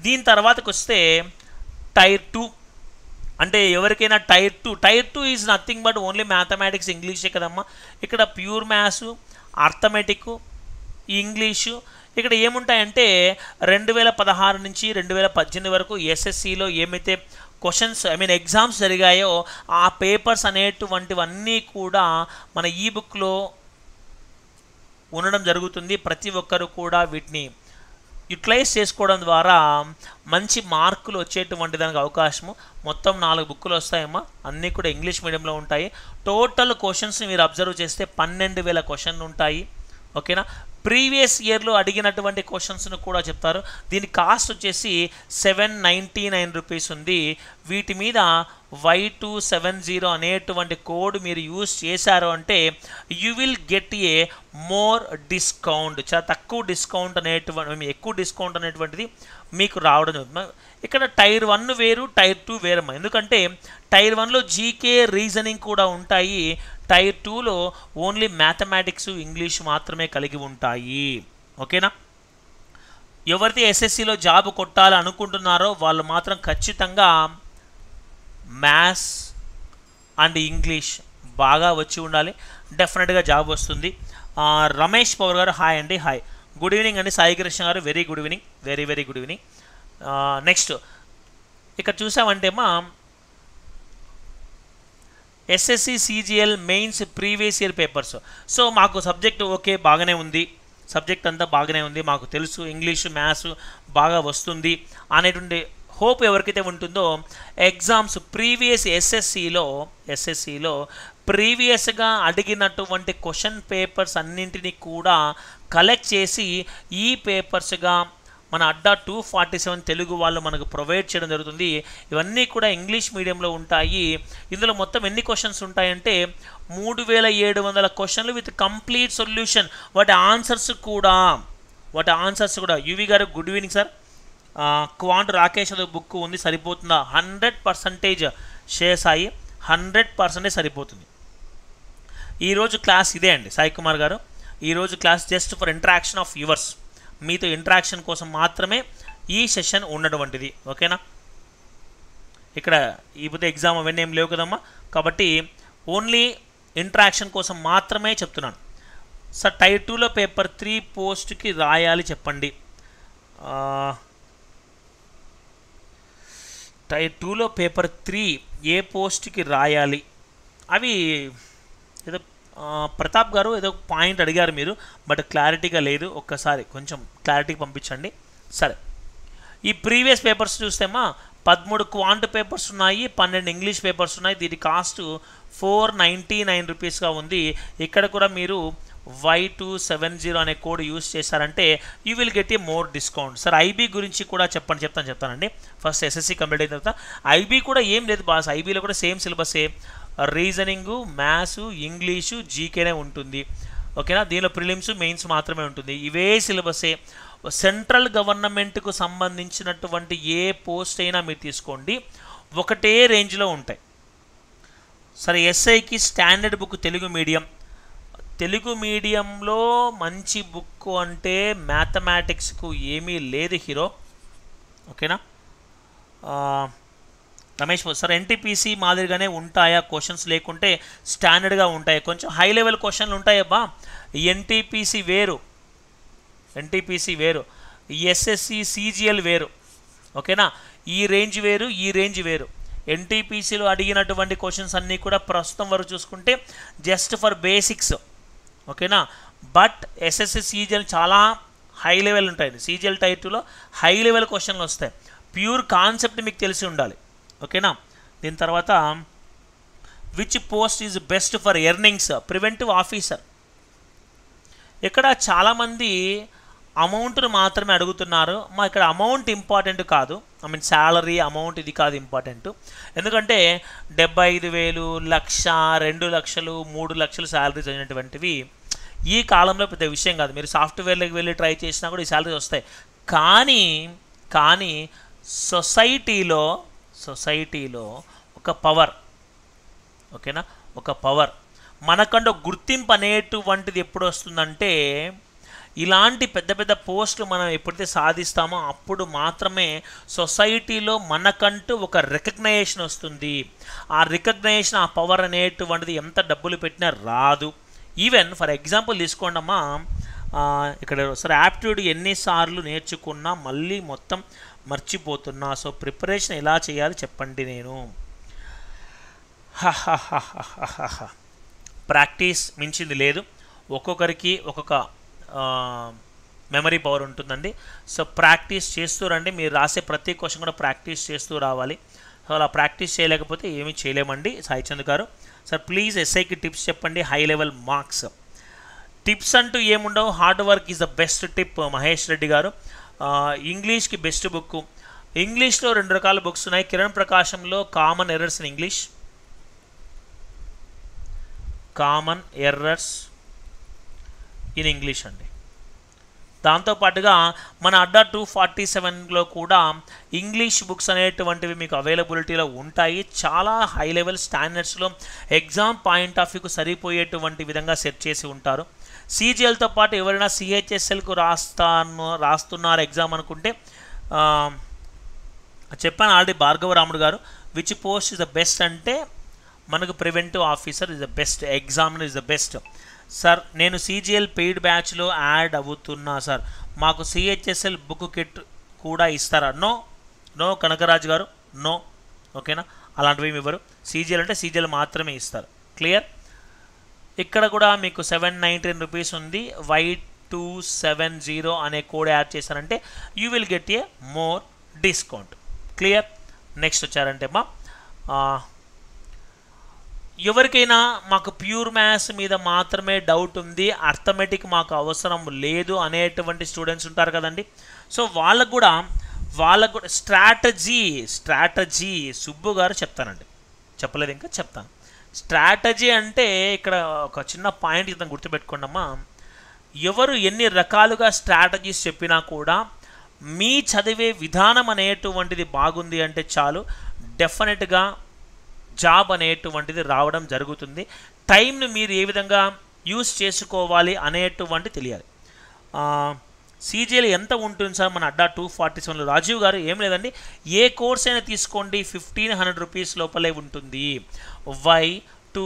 దీని తర్వాతకు వస్తే టైర్ టూ అంటే ఎవరికైనా tier two tier two is nothing but only mathematics ఇంగ్లీషే కదమ్మా ఇక్కడ ప్యూర్ మ్యాథ్స్ అర్థమెటిక్ ఇంగ్లీషు ఇక్కడ ఏముంటాయంటే రెండు వేల పదహారు నుంచి రెండు వేల పద్దెనిమిది వరకు ఎస్ఎస్సిలో ఏమైతే క్వశ్చన్స్ ఐ మీన్ ఎగ్జామ్స్ జరిగాయో ఆ పేపర్స్ అనేటువంటివన్నీ కూడా మన ఈ బుక్లో ఉండడం జరుగుతుంది ప్రతి ఒక్కరు కూడా వీటిని యుటిలైజ్ చేసుకోవడం ద్వారా మంచి మార్కులు వచ్చేటువంటి దానికి అవకాశము మొత్తం నాలుగు బుక్కులు వస్తాయమ్మా అన్నీ కూడా ఇంగ్లీష్ మీడియంలో ఉంటాయి టోటల్ క్వశ్చన్స్ మీరు అబ్జర్వ్ చేస్తే పన్నెండు వేల క్వశ్చన్లు ఉంటాయి ఓకేనా ప్రీవియస్ ఇయర్లో అడిగినటువంటి క్వశ్చన్స్ను కూడా చెప్తారు దీని కాస్ట్ వచ్చేసి సెవెన్ నైంటీ నైన్ రూపీస్ ఉంది వీటి మీద వై టూ సెవెన్ జీరో అనేటువంటి కోడ్ మీరు యూజ్ చేశారు అంటే you will get a more discount చాలా తక్కువ డిస్కౌంట్ అనేటువంటి ఎక్కువ డిస్కౌంట్ అనేటువంటిది మీకు రావడం ఇక్కడ టైర్ వన్ వేరు టైర్ టూ వేరమ్మా ఎందుకంటే టైర్ వన్లో జీకే రీజనింగ్ కూడా ఉంటాయి టైర్ టూలో ఓన్లీ మ్యాథమెటిక్స్ ఇంగ్లీష్ మాత్రమే కలిగి ఉంటాయి ఓకేనా ఎవరైతే ఎస్ఎస్సిలో జాబ్ కొట్టాలి అనుకుంటున్నారో వాళ్ళు మాత్రం ఖచ్చితంగా మ్యాథ్స్ అండ్ ఇంగ్లీష్ బాగా వచ్చి ఉండాలి డెఫినెట్గా జాబ్ వస్తుంది రమేష్ పవర్ గారు హాయ్ అండి హాయ్ గుడ్ ఈవినింగ్ అండి Sai Krishna garu very good evening very very good evening next ఇక్కడ చూసామంటే మా SSC CGL mains previous year papers so మాకు సబ్జెక్ట్ ఓకే బాగానే ఉంది సబ్జెక్ట్ అంతా బాగానే ఉంది మాకు తెలుసు ఇంగ్లీషు మ్యాథ్స్ బాగా వస్తుంది అనేటువంటి హోప్ ఎవరికైతే ఉంటుందో ఎగ్జామ్స్ ప్రీవియస్ ఎస్ఎస్సిలో ఎస్ఎస్సిలో ప్రీవియస్గా అడిగినటువంటి క్వశ్చన్ పేపర్స్ అన్నింటినీ కూడా కలెక్ట్ చేసి ఈ పేపర్స్గా మన Adda two forty seven Telugu వాళ్ళు మనకు ప్రొవైడ్ చేయడం జరుగుతుంది ఇవన్నీ కూడా ఇంగ్లీష్ మీడియంలో ఉంటాయి ఇందులో మొత్తం ఎన్ని క్వశ్చన్స్ ఉంటాయంటే మూడు వేల ఏడు వందల క్వశ్చన్లు విత్ కంప్లీట్ సొల్యూషన్ వాటి ఆన్సర్స్ కూడా వాటి ఆన్సర్స్ కూడా Yuvi garu good evening sir quant Rakesh అదే బుక్ ఉంది సరిపోతుందా hundred percentage Sai hundred percentage సరిపోతుంది ఈరోజు క్లాస్ ఇదే అండి సాయి కుమార్ గారు ఈరోజు class just for interaction of yours మీతో ఇంటరాక్షన్ కోసం మాత్రమే ఈ సెషన్ ఉన్నటువంటిది ఓకేనా ఇక్కడ ఇప్పుడు ఎగ్జామ్ అవన్నీ ఏం లేవు కదమ్మా కాబట్టి ఓన్లీ ఇంటరాక్షన్ కోసం మాత్రమే చెప్తున్నాను సార్ టైర్ టూలో పేపర్ త్రీ పోస్ట్కి రాయాలి చెప్పండి టైర్ టూలో పేపర్ త్రీ ఏ పోస్ట్కి రాయాలి అవి ఏదో ప్రతాప్ గారు ఏదో ఒక పాయింట్ అడిగారు మీరు బట్ క్లారిటీగా లేదు ఒక్కసారి కొంచెం క్లారిటీ పంపించండి సరే ఈ ప్రీవియస్ పేపర్స్ చూస్తేమా పదమూడు క్వాంట్ పేపర్స్ ఉన్నాయి పన్నెండు ఇంగ్లీష్ పేపర్స్ ఉన్నాయి దీని కాస్ట్ ఫోర్ నైంటీ నైన్ రూపీస్గా ఉంది ఇక్కడ కూడా మీరు వై టూ సెవెన్ జీరో అనే కోడ్ యూస్ చేశారంటే you will get a more discount sir IB గురించి కూడా చెప్పండి చెప్తాను చెప్తానండి ఫస్ట్ ఎస్ఎస్సి కంప్లీట్ అయిన తర్వాత ఐబీ కూడా ఏం లేదు బాస్ ఐబీలో కూడా సేమ్ సిలబసే రీజనింగు మ్యాథ్స్ ఇంగ్లీషు జీకేనే ఉంటుంది ఓకేనా దీనిలో ప్రిలిమ్స్ మెయిన్స్ మాత్రమే ఉంటుంది ఇవే సిలబసే సెంట్రల్ గవర్నమెంట్కు సంబంధించినటువంటి ఏ పోస్ట్ అయినా మీరు తీసుకోండి ఒకటే రేంజ్లో ఉంటాయి సరే ఎస్ఐకి standard book Telugu medium Telugu మీడియంలో మంచి బుక్ అంటే మ్యాథమెటిక్స్కు ఏమీ లేదు హీరో ఓకేనా రమేష్ సార్ ఎన్టీపీసీ మాదిరిగానే ఉంటాయా క్వశ్చన్స్ లేకుంటే స్టాండర్డ్గా ఉంటాయి కొంచెం హై లెవెల్ క్వశ్చన్లు ఉంటాయబ్బా ఎన్టీపీసీ వేరు ఎన్టీపీసీ వేరు ఎస్ఎస్సి సీజీఎల్ వేరు ఓకేనా ఈ రేంజ్ వేరు ఈ రేంజ్ వేరు ఎన్టీపీసీలో అడిగినటువంటి క్వశ్చన్స్ అన్నీ కూడా ప్రస్తుతం వరకు చూసుకుంటే జస్ట్ ఫర్ బేసిక్స్ ఓకేనా బట్ ఎస్ఎస్సి సీజీఎల్ చాలా హై లెవెల్ ఉంటాయి సీజీఎల్ టైర్ టూలో హై లెవెల్ క్వశ్చన్లు వస్తాయి ప్యూర్ కాన్సెప్ట్ మీకు తెలిసి ఉండాలి ఓకేనా దీని తర్వాత which post is best for earnings preventive officer ఇక్కడ చాలామంది అమౌంట్ను మాత్రమే అడుగుతున్నారు మా ఇక్కడ అమౌంట్ ఇంపార్టెంట్ కాదు ఐ మీన్ శాలరీ అమౌంట్ ఇది కాదు ఇంపార్టెంట్ ఎందుకంటే డెబ్బై ఐదు వేలు లక్ష రెండు లక్షలు మూడు లక్షలు శాలరీస్ అయినటువంటివి ఈ కాలంలో పెద్ద విషయం కాదు మీరు సాఫ్ట్వేర్లోకి వెళ్ళి ట్రై చేసినా కూడా ఈ శాలరీస్ వస్తాయి కానీ కానీ సొసైటీలో సొసైటీలో ఒక పవర్ ఓకేనా ఒక పవర్ మనకంటూ గుర్తింపు అనేటువంటిది ఎప్పుడు వస్తుందంటే ఇలాంటి పెద్ద పెద్ద పోస్టులు మనం ఎప్పుడైతే సాధిస్తామో అప్పుడు మాత్రమే సొసైటీలో మనకంటూ ఒక రికగ్నైజేషన్ వస్తుంది ఆ రికగ్నైజేషన్ ఆ పవర్ అనేటువంటిది ఎంత డబ్బులు పెట్టినా రాదు ఈవెన్ ఫర్ ఎగ్జాంపుల్ తీసుకోండమ్మా ఇక్కడ సరే యాప్టిట్యూడ్ ఎన్నిసార్లు నేర్చుకున్నా మళ్ళీ మొత్తం మర్చిపోతున్నా సో ప్రిపరేషన్ ఎలా చేయాలి చెప్పండి నేను ప్రాక్టీస్ మించింది లేదు ఒక్కొక్కరికి ఒక్కొక్క మెమరీ పవర్ ఉంటుందండి సో ప్రాక్టీస్ చేస్తూ రండి మీరు రాసే ప్రతి క్వశ్చన్ కూడా ప్రాక్టీస్ చేస్తూ రావాలి సో అలా ప్రాక్టీస్ చేయలేకపోతే ఏమీ చేయలేమండి సాయిచంద్ గారు సార్ ప్లీజ్ ఎస్ఐకి టిప్స్ చెప్పండి హై లెవెల్ మార్క్స్ టిప్స్ అంటూ ఏముండవు hard work is the best tip Mahesh Reddy garu ఇంగ్లీష్కి బెస్ట్ బుక్ ఇంగ్లీష్లో రెండు రకాల బుక్స్ ఉన్నాయి కిరణ్ ప్రకాశంలో common errors in English common errors in English అండి దాంతోపాటుగా మన అడ్డా టూ ఫార్టీ సెవెన్లో కూడా ఇంగ్లీష్ బుక్స్ అనేటువంటివి మీకు అవైలబిలిటీలో ఉంటాయి చాలా హై లెవెల్ స్టాండర్డ్స్లో ఎగ్జామ్ పాయింట్ ఆఫ్ వ్యూకు సరిపోయేటువంటి విధంగా సెట్ చేసి ఉంటారు సీజీఎల్తో పాటు ఎవరైనా సిహెచ్ఎస్ఎల్కు రాస్తాను రాస్తున్నారు ఎగ్జామ్ అనుకుంటే చెప్పాను already Bhargava Ramudu garu which post is the best అంటే మనకు preventive officer is the best exam is the best sir నేను సీజీఎల్ పెయిడ్ బ్యాచ్లో యాడ్ అవుతున్నా సార్ మాకు సిహెచ్ఎస్ఎల్ బుక్ కిట్ కూడా ఇస్తారా నో నో కనకరాజు గారు నో ఓకేనా అలాంటివి ఏమి ఇవ్వరు సీజీఎల్ అంటే సీజీఎల్ మాత్రమే ఇస్తారు క్లియర్ ఇక్కడ కూడా మీకు సెవెన్ నైంటీన్ రూపీస్ ఉంది వై టూ సెవెన్ జీరో అనే కోడ్ యాడ్ చేశారంటే you will get a more discount clear next వచ్చారంటే మా ఎవరికైనా మాకు ప్యూర్ మ్యాథ్స్ మీద మాత్రమే డౌట్ ఉంది అర్థమెటిక్ మాకు అవసరం లేదు అనేటువంటి స్టూడెంట్స్ ఉంటారు కదండి సో వాళ్ళకు కూడా వాళ్ళకు కూడా స్ట్రాటజీ స్ట్రాటజీ సుబ్బు గారు చెప్తానండి చెప్పలేదు ఇంకా చెప్తాను స్ట్రాటజీ అంటే ఇక్కడ ఒక చిన్న పాయింట్ ఇతను గుర్తుపెట్టుకోండమ్మా ఎవరు ఎన్ని రకాలుగా స్ట్రాటజీస్ చెప్పినా కూడా మీ చదివే విధానం అనేటువంటిది బాగుంది అంటే చాలు డెఫినెట్గా జాబ్ అనేటువంటిది రావడం జరుగుతుంది టైంను మీరు ఏ విధంగా యూస్ చేసుకోవాలి అనేటువంటి తెలియాలి సీజీఎల్ ఎంత ఉంటుంది సార్ మన అడ్డా టూ ఫార్టీ సెవెన్లో రాజీవ్ గారు ఏం లేదండి ఏ కోర్స్ అయినా తీసుకోండి ఫిఫ్టీన్ హండ్రెడ్ రూపీస్ లోపలే ఉంటుంది వై టూ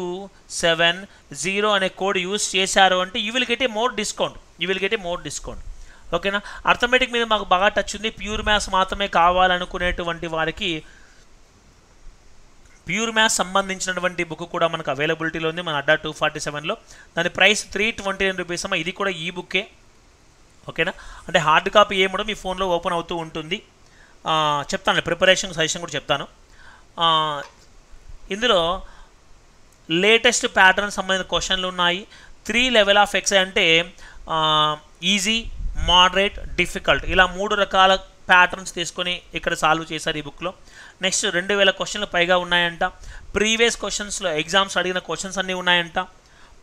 సెవెన్ జీరో అనే కోడ్ యూస్ చేశారు అంటే you will get a more discount you will get a more discount ఓకేనా అర్థమెటిక్ మీద మాకు బాగా టచ్ ఉంది ప్యూర్ మ్యాథ్స్ మాత్రమే కావాలనుకునేటువంటి వారికి ప్యూర్ మ్యాథ్స్ సంబంధించినటువంటి బుక్ కూడా మనకు అవైలబిలిటీలో ఉంది మన అడ్డా టూ ఫార్టీ సెవెన్లో దాని price three twenty nine rupees అమ్మ ఇది కూడా ఈ e బుక్కే ఓకేనా అంటే హార్డ్ కాపీ ఏముడో మీ ఫోన్లో ఓపెన్ అవుతూ ఉంటుంది చెప్తాను ప్రిపరేషన్ సజెషన్ కూడా చెప్తాను ఇందులో లేటెస్ట్ ప్యాటర్న్ సంబంధించిన క్వశ్చన్లు ఉన్నాయి త్రీ లెవెల్ ఆఫ్ ఎక్స్ అంటే ఈజీ మోడరేట్ డిఫికల్ట్ ఇలా మూడు రకాల ప్యాటర్న్స్ తీసుకొని ఇక్కడ సాల్వ్ చేశారు ఈ బుక్లో నెక్స్ట్ రెండు వేల క్వశ్చన్లు పైగా ఉన్నాయంట ప్రీవియస్ క్వశ్చన్స్లో ఎగ్జామ్స్ అడిగిన క్వశ్చన్స్ అన్నీ ఉన్నాయంట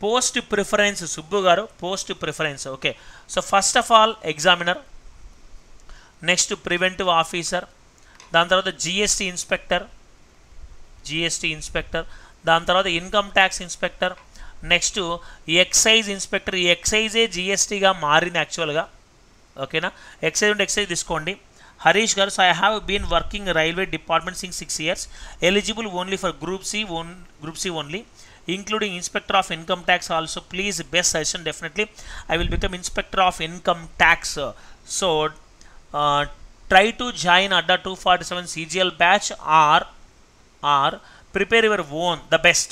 post preference Subbu garu post preference okay so first of all examiner next preventive officer దాని తర్వాత జిఎస్టీ ఇన్స్పెక్టర్ జిఎస్టీ ఇన్స్పెక్టర్ దాని తర్వాత income tax inspector next excise inspector ఈ ఎక్సైజే జిఎస్టీగా మారింది యాక్చువల్గా ఓకేనా ఎక్సైజ్ ఉంటే ఎక్సైజ్ తీసుకోండి Harish garu so I have been working railway department since six years eligible only for group C own group C only including inspector of income tax also please best suggestion definitely I will become inspector of income tax so uh, try to join ADDA 247 CGL batch or or prepare your own the best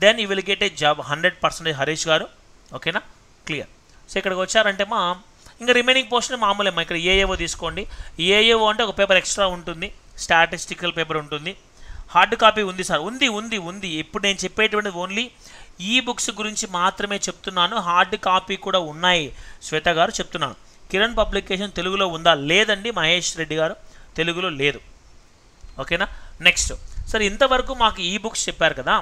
then you will get a job hundred percentage Harish garu ఓకేనా clear so ఇక్కడికి వచ్చారంటే మా ఇంకా remaining portion మామూలేమ్మా ఇక్కడ AAO తీసుకోండి AAO అంటే ఒక paper extra ఉంటుంది స్టాటిస్టికల్ పేపర్ ఉంటుంది హార్డ్ కాపీ ఉంది సార్ ఉంది ఉంది ఉంది ఇప్పుడు నేను చెప్పేటువంటి ఓన్లీ ఈ బుక్స్ గురించి మాత్రమే చెప్తున్నాను హార్డ్ కాపీ కూడా ఉన్నాయి శ్వేత గారు చెప్తున్నాను కిరణ్ పబ్లికేషన్ తెలుగులో ఉందా లేదండి మహేష్ రెడ్డి గారు తెలుగులో లేదు ఓకేనా నెక్స్ట్ సార్ ఇంతవరకు మాకు ఈ బుక్స్ చెప్పారు కదా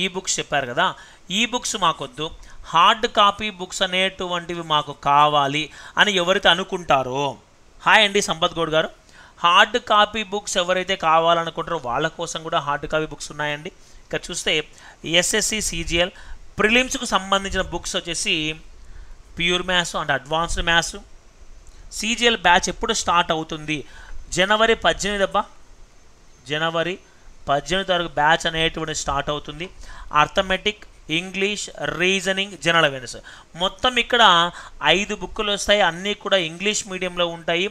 ఈ బుక్స్ చెప్పారు కదా ఈ బుక్స్ మాకొద్దు హార్డ్ కాపీ బుక్స్ అనేటువంటివి మాకు కావాలి అని ఎవరైతే అనుకుంటారో హాయ్ అండి సంపత్ గౌడ్ గారు హార్డ్ కాపీ బుక్స్ ఎవరైతే కావాలనుకుంటారో వాళ్ళ కోసం కూడా హార్డ్ కాపీ బుక్స్ ఉన్నాయండి ఇక్కడ చూస్తే ఎస్ఎస్సి సీజీఎల్ ప్రిలిమ్స్కు సంబంధించిన బుక్స్ వచ్చేసి pure maths and advanced maths CGL batch ఎప్పుడు స్టార్ట్ అవుతుంది జనవరి పద్దెనిమిది అబ్బా జనవరి పద్దెనిమిది వరకు బ్యాచ్ అనేటువంటి స్టార్ట్ అవుతుంది arithmetic English reasoning general awareness మొత్తం ఇక్కడ ఐదు బుక్కులు వస్తాయి అన్నీ కూడా ఇంగ్లీష్ మీడియంలో ఉంటాయి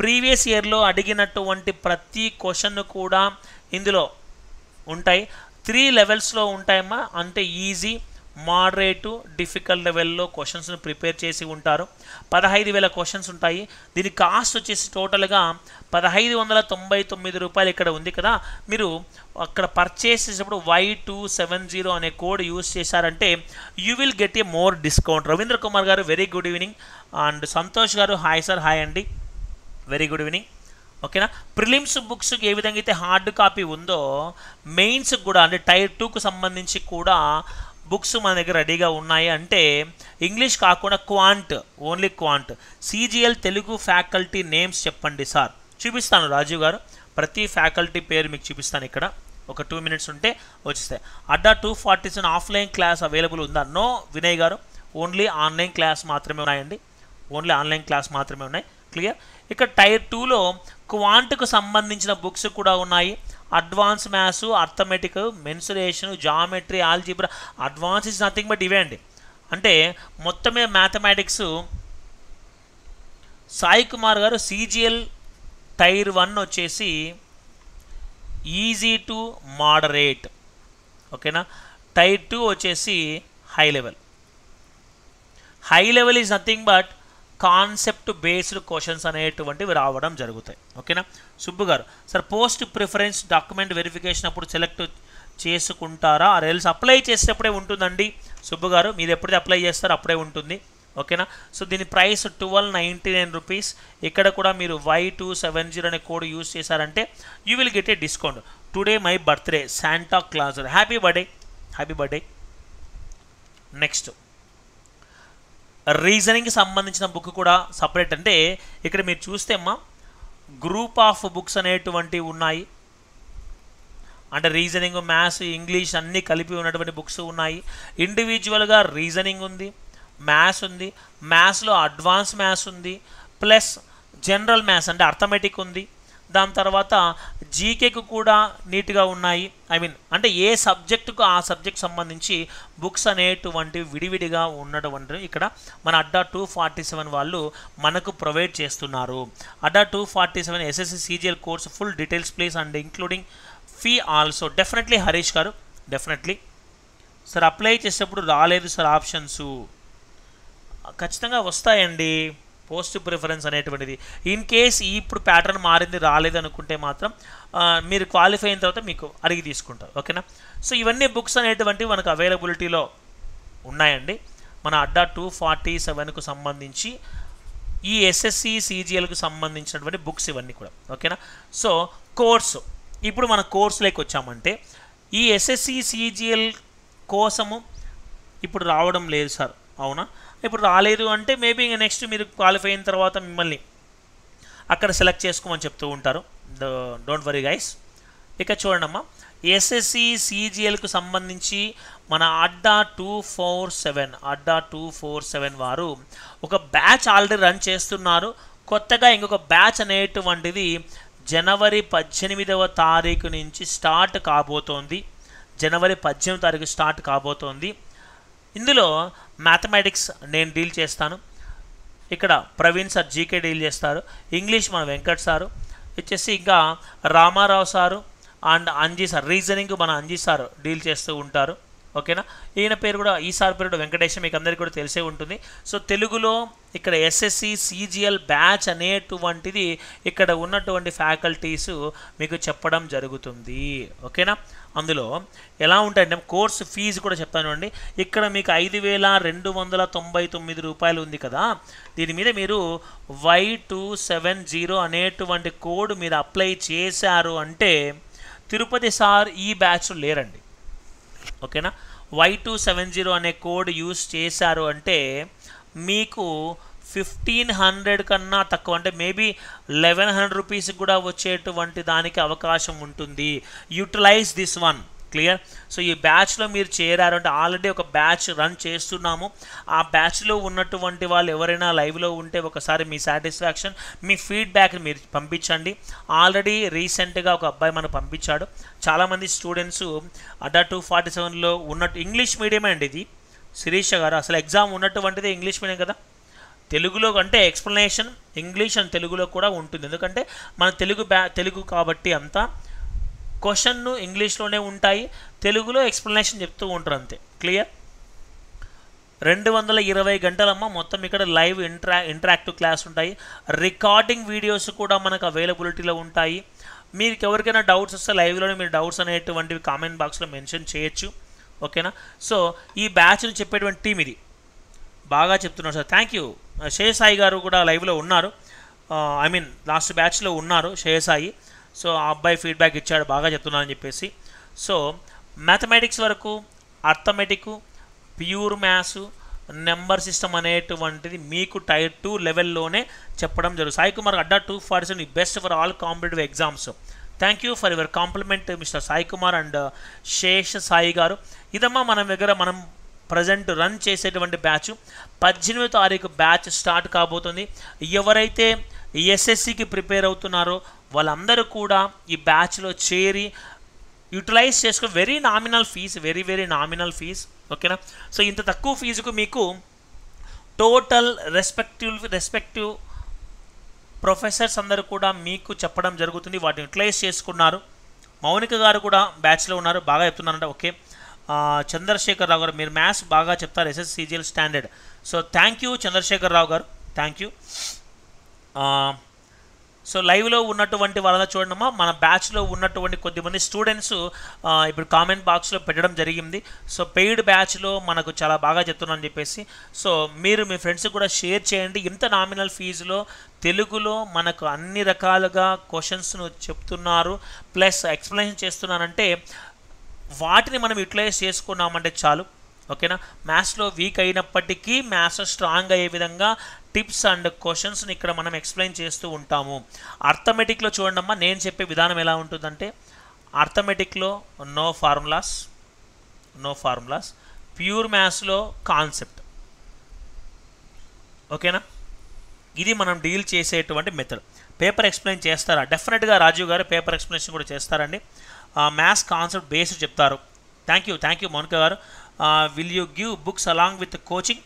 ప్రీవియస్ ఇయర్లో అడిగినటువంటి ప్రతి క్వశ్చన్ కూడా ఇందులో ఉంటాయి త్రీ లెవెల్స్లో ఉంటాయమ్మా అంటే ఈజీ మోడరేటు డిఫికల్ట్ లెవెల్లో క్వశ్చన్స్ను ప్రిపేర్ చేసి ఉంటారు పదహైదు వేల క్వశ్చన్స్ ఉంటాయి దీని కాస్ట్ వచ్చేసి టోటల్గా పదహైదు వందల తొంభై తొమ్మిది రూపాయలు ఇక్కడ ఉంది కదా మీరు అక్కడ పర్చేస్ చేసినప్పుడు వై టూ సెవెన్ జీరో అనే కోడ్ యూస్ చేశారంటే you will get a more discount Ravindra Kumar garu very good evening and Santosh garu hi sir hi అండి వెరీ గుడ్ ఈవినింగ్ ఓకేనా ప్రిలిమ్స్ బుక్స్ ఏ విధంగా అయితే హార్డ్ కాపీ ఉందో మెయిన్స్ కూడా అంటే టైర్ టూకు సంబంధించి కూడా బుక్స్ మన దగ్గర రెడీగా ఉన్నాయి అంటే ఇంగ్లీష్ కాకుండా quant only quant CGL Telugu faculty names చెప్పండి సార్ చూపిస్తాను రాజీవ్ గారు ప్రతి ఫ్యాకల్టీ పేరు మీకు చూపిస్తాను ఇక్కడ ఒక టూ మినిట్స్ ఉంటే వచ్చేస్తాయి Adda two forty seven offline class available ఉందా no Vinay garu only online class మాత్రమే ఉన్నాయండి ఓన్లీ ఆన్లైన్ క్లాస్ మాత్రమే ఉన్నాయి క్లియర్ ఇక్కడ టైర్ టూలో క్వాంట్కు సంబంధించిన బుక్స్ కూడా ఉన్నాయి advance maths arithmetic mensuration geometry algebra advance is nothing but ఇవే అండి అంటే మొత్తమే మ్యాథమెటిక్స్ సాయి కుమార్ గారు సీజీఎల్ టైర్ వన్ వచ్చేసి ఈజీ టు మోడరేట్ ఓకేనా టైర్ టూ వచ్చేసి high level high level is nothing but concept based questions అనేటువంటివి రావడం జరుగుతాయి ఓకేనా సుబ్బు గారు sir post preference document verification అప్పుడు సెలెక్ట్ చేసుకుంటారా ఆర్ ఎల్స్ అప్లై చేసేటప్పుడే ఉంటుందండి సుబ్బు గారు మీరు ఎప్పుడైతే అప్లై చేస్తారో అప్పుడే ఉంటుంది ఓకేనా సో దీని price twelve ninety nine rupees ఇక్కడ కూడా మీరు వై టూ సెవెన్ జీరో అనే కోడ్ యూస్ చేశారంటే you will get a discount today my birthday Santa Claus happy birthday happy birthday next రీజనింగ్కి సంబంధించిన బుక్ కూడా సపరేట్ అంటే ఇక్కడ మీరు చూస్తే అమ్మా గ్రూప్ ఆఫ్ బుక్స్ అనేటువంటివి ఉన్నాయి అంటే రీజనింగ్ మ్యాథ్స్ ఇంగ్లీష్ అన్నీ కలిపి ఉన్నటువంటి బుక్స్ ఉన్నాయి ఇండివిజువల్గా రీజనింగ్ ఉంది మ్యాథ్స్ ఉంది మ్యాథ్స్లో అడ్వాన్స్ మ్యాథ్స్ ఉంది ప్లస్ జనరల్ మ్యాథ్స్ అంటే అర్థమెటిక్ ఉంది దాని తర్వాత జీకేకు కూడా నీట్గా ఉన్నాయి ఐ మీన్ అంటే ఏ సబ్జెక్టుకు ఆ సబ్జెక్ట్ సంబంధించి బుక్స్ అనేటువంటివి విడివిడిగా ఉన్నటువంటి ఇక్కడ మన అడ్డా టూ ఫార్టీ సెవెన్ వాళ్ళు మనకు ప్రొవైడ్ చేస్తున్నారు Adda two forty seven SSC CGL course full details please and including fee also definitely Harish గారు డెఫినెట్లీ సార్ అప్లై చేసేటప్పుడు రాలేదు సార్ ఆప్షన్స్ ఖచ్చితంగా వస్తాయండి పోస్ట్ ప్రిఫరెన్స్ అనేటువంటిది ఇన్ కేస్ ఇప్పుడు ప్యాటర్న్ మారింది రాలేదు అనుకుంటే మాత్రం మీరు క్వాలిఫై అయిన తర్వాత మీకు అడిగి తీసుకుంటారు ఓకేనా సో ఇవన్నీ బుక్స్ అనేటువంటివి మనకు అవైలబిలిటీలో ఉన్నాయండి మన అడ్డా టూ ఫార్టీ సెవెన్కు సంబంధించి ఈ ఎస్ఎస్సి సీజీఎల్కు సంబంధించినటువంటి బుక్స్ ఇవన్నీ కూడా ఓకేనా సో కోర్సు ఇప్పుడు మన కోర్సులోకి వచ్చామంటే ఈ ఎస్ఎస్సి సీజీఎల్ కోసము ఇప్పుడు రావడం లేదు సార్ అవునా ఇప్పుడు రాలేదు అంటే మేబీ ఇంక నెక్స్ట్ మీరు క్వాలిఫై అయిన తర్వాత మిమ్మల్ని అక్కడ సెలెక్ట్ చేసుకోమని చెప్తూ ఉంటారు డోంట్ వరీ గైస్ ఇక చూడండమ్మా ఎస్ఎస్సి సిజిఎల్కు సంబంధించి మన Adda two four seven Adda two four seven వారు ఒక బ్యాచ్ ఆల్రెడీ రన్ చేస్తున్నారు కొత్తగా ఇంకొక బ్యాచ్ అనేటువంటిది జనవరి పద్దెనిమిదవ తారీఖు నుంచి స్టార్ట్ కాబోతోంది జనవరి పద్దెనిమిది తారీఖు స్టార్ట్ కాబోతోంది ఇందులో మ్యాథమెటిక్స్ నేను డీల్ చేస్తాను ఇక్కడ ప్రవీణ్ సార్ జీకే డీల్ చేస్తారు ఇంగ్లీష్ మన వెంకట్ సారు వచ్చేసి ఇంకా Ramarao sir and Anji sir reasoning మన అంజీ సార్ డీల్ చేస్తూ ఉంటారు ఓకేనా ఈయన పేరు కూడా సార్ పేరు వెంకటేశం మీకు అందరికీ కూడా తెలిసే ఉంటుంది సో తెలుగులో ఇక్కడ ఎస్ఎస్సి సీజీఎల్ బ్యాచ్ అనేటువంటిది ఇక్కడ ఉన్నటువంటి ఫ్యాకల్టీస్ మీకు చెప్పడం జరుగుతుంది ఓకేనా అందులో ఎలా ఉంటాయంటే కోర్సు ఫీజు కూడా చెప్తాను అండి ఇక్కడ మీకు ఐదు వేల రెండు వందల తొంభై తొమ్మిది రూపాయలు ఉంది కదా దీని మీద మీరు వై టూ సెవెన్ జీరో అనేటువంటి కోడ్ మీరు అప్లై చేశారు అంటే తిరుపతి సార్ ఈ బ్యాచ్ లేరండి ఓకేనా వై టూ సెవెన్ జీరో అనే కోడ్ యూస్ చేశారు అంటే మీకు ఫిఫ్టీన్ హండ్రెడ్ కన్నా తక్కువ అంటే మేబీ లెవెన్ హండ్రెడ్ రూపీస్కి కూడా వచ్చేటువంటి దానికి అవకాశం ఉంటుంది utilize this one clear so ఈ బ్యాచ్లో మీరు చేరారు అంటే ఆల్రెడీ ఒక బ్యాచ్ రన్ చేస్తున్నాము ఆ బ్యాచ్లో ఉన్నటువంటి వాళ్ళు ఎవరైనా లైవ్లో ఉంటే ఒకసారి మీ సాటిస్ఫాక్షన్ మీ ఫీడ్బ్యాక్ మీరు పంపించండి ఆల్రెడీ రీసెంట్గా ఒక అబ్బాయి మనకు పంపించాడు చాలామంది స్టూడెంట్స్ అడా టూ ఫార్టీ సెవెన్లో ఉన్నట్టు ఇంగ్లీష్ మీడియమే అండి ఇది శిరీష గారు అసలు ఎగ్జామ్ ఉన్నటువంటిది ఇంగ్లీష్ మీడియం కదా తెలుగులో అంటే ఎక్స్ప్లెనేషన్ ఇంగ్లీష్ అండ్ తెలుగులో కూడా ఉంటుంది ఎందుకంటే మన తెలుగు బ్యా తెలుగు కాబట్టి అంతా క్వశ్చన్ను ఇంగ్లీష్లోనే ఉంటాయి తెలుగులో ఎక్స్ప్లెనేషన్ చెప్తూ ఉంటారు అంతే క్లియర్ రెండు వందల ఇరవై గంటలమ్మ మొత్తం ఇక్కడ లైవ్ ఇంట్రా ఇంటరాక్టివ్ క్లాస్ ఉంటాయి రికార్డింగ్ వీడియోస్ కూడా మనకు అవైలబిలిటీలో ఉంటాయి మీకు ఎవరికైనా డౌట్స్ వస్తే లైవ్లోనే మీరు డౌట్స్ అనేటువంటివి కామెంట్ బాక్స్లో మెన్షన్ చేయొచ్చు ఓకేనా సో ఈ బ్యాచ్ను చెప్పేటువంటి టీం ఇది బాగా చెప్తున్నారు సార్ థ్యాంక్ యూ సాయి గారు కూడా లైవ్లో ఉన్నారు ఐ మీన్ లాస్ట్ బ్యాచ్లో ఉన్నారు సాయి సో ఆ అబ్బాయి ఫీడ్బ్యాక్ ఇచ్చాడు బాగా చెప్తున్నాను అని చెప్పేసి సో మ్యాథమెటిక్స్ వరకు arithmetic pure maths number system అనేటువంటిది మీకు టైర్ టూ లెవెల్లోనే చెప్పడం జరుగుతుంది Sai Kumar Adda two forty seven best for all competitive exams thank you for your compliment mister Sai Kumar and uh, Sesha Sai గారు ఇదమ్మా మన దగ్గర మనం ప్రజెంట్ రన్ చేసేటువంటి బ్యాచ్ పద్దెనిమిదో తారీఖు బ్యాచ్ స్టార్ట్ కాబోతుంది ఎవరైతే ఎస్ఎస్సికి ప్రిపేర్ అవుతున్నారో వాళ్ళందరూ కూడా ఈ బ్యాచ్లో చేరి యూటిలైజ్ చేసుకో very nominal fees very very nominal fees ఓకేనా సో ఇంత తక్కువ ఫీజుకు మీకు టోటల్ రెస్పెక్టివ్ రెస్పెక్టివ్ ప్రొఫెసర్స్ అందరూ కూడా మీకు చెప్పడం జరుగుతుంది వాటిని యూటిలైజ్ చేసుకున్నారు మౌనిక గారు కూడా బ్యాచ్లో ఉన్నారు బాగా చెప్తున్నారంట ఓకే చంద్రశేఖర్ రావు గారు మీరు మ్యాథ్స్ బాగా చెప్తారు CGL standard so thank you Chandrasekhar Rao గారు థ్యాంక్ యూ సో లైవ్లో ఉన్నటువంటి వాళ్ళ చూడడమా మన బ్యాచ్లో ఉన్నటువంటి కొద్దిమంది స్టూడెంట్స్ ఇప్పుడు కామెంట్ బాక్స్లో పెట్టడం జరిగింది సో పెయిడ్ బ్యాచ్లో మనకు చాలా బాగా చెప్తున్నాను చెప్పేసి సో మీరు మీ ఫ్రెండ్స్కి కూడా షేర్ చేయండి ఇంత నామినల్ ఫీజులో తెలుగులో మనకు అన్ని రకాలుగా క్వశ్చన్స్ను చెప్తున్నారు ప్లస్ ఎక్స్ప్లెనేషన్ చేస్తున్నారంటే వాటిని మనం యూటిలైజ్ చేసుకున్నామంటే చాలు ఓకేనా మ్యాథ్స్లో వీక్ అయినప్పటికీ మ్యాథ్స్ స్ట్రాంగ్ అయ్యే విధంగా టిప్స్ అండ్ క్వశ్చన్స్ని ఇక్కడ మనం ఎక్స్ప్లెయిన్ చేస్తూ ఉంటాము అర్థమెటిక్లో చూడండమ్మా నేను చెప్పే విధానం ఎలా ఉంటుందంటే అర్థమెటిక్లో no formulas no formulas pure మ్యాథ్స్లో కాన్సెప్ట్ ఓకేనా ఇది మనం డీల్ చేసేటువంటి మెథడ్ పేపర్ ఎక్స్ప్లెయిన్ చేస్తారా డెఫినెట్గా రాజీవ్ గారు పేపర్ ఎక్స్ప్లెనేషన్ కూడా చేస్తారండి మ్యాథ్స్ కాన్సెప్ట్ బేస్డ్ చెప్తారు thank you thank you Mounika గారు will you give books along with coaching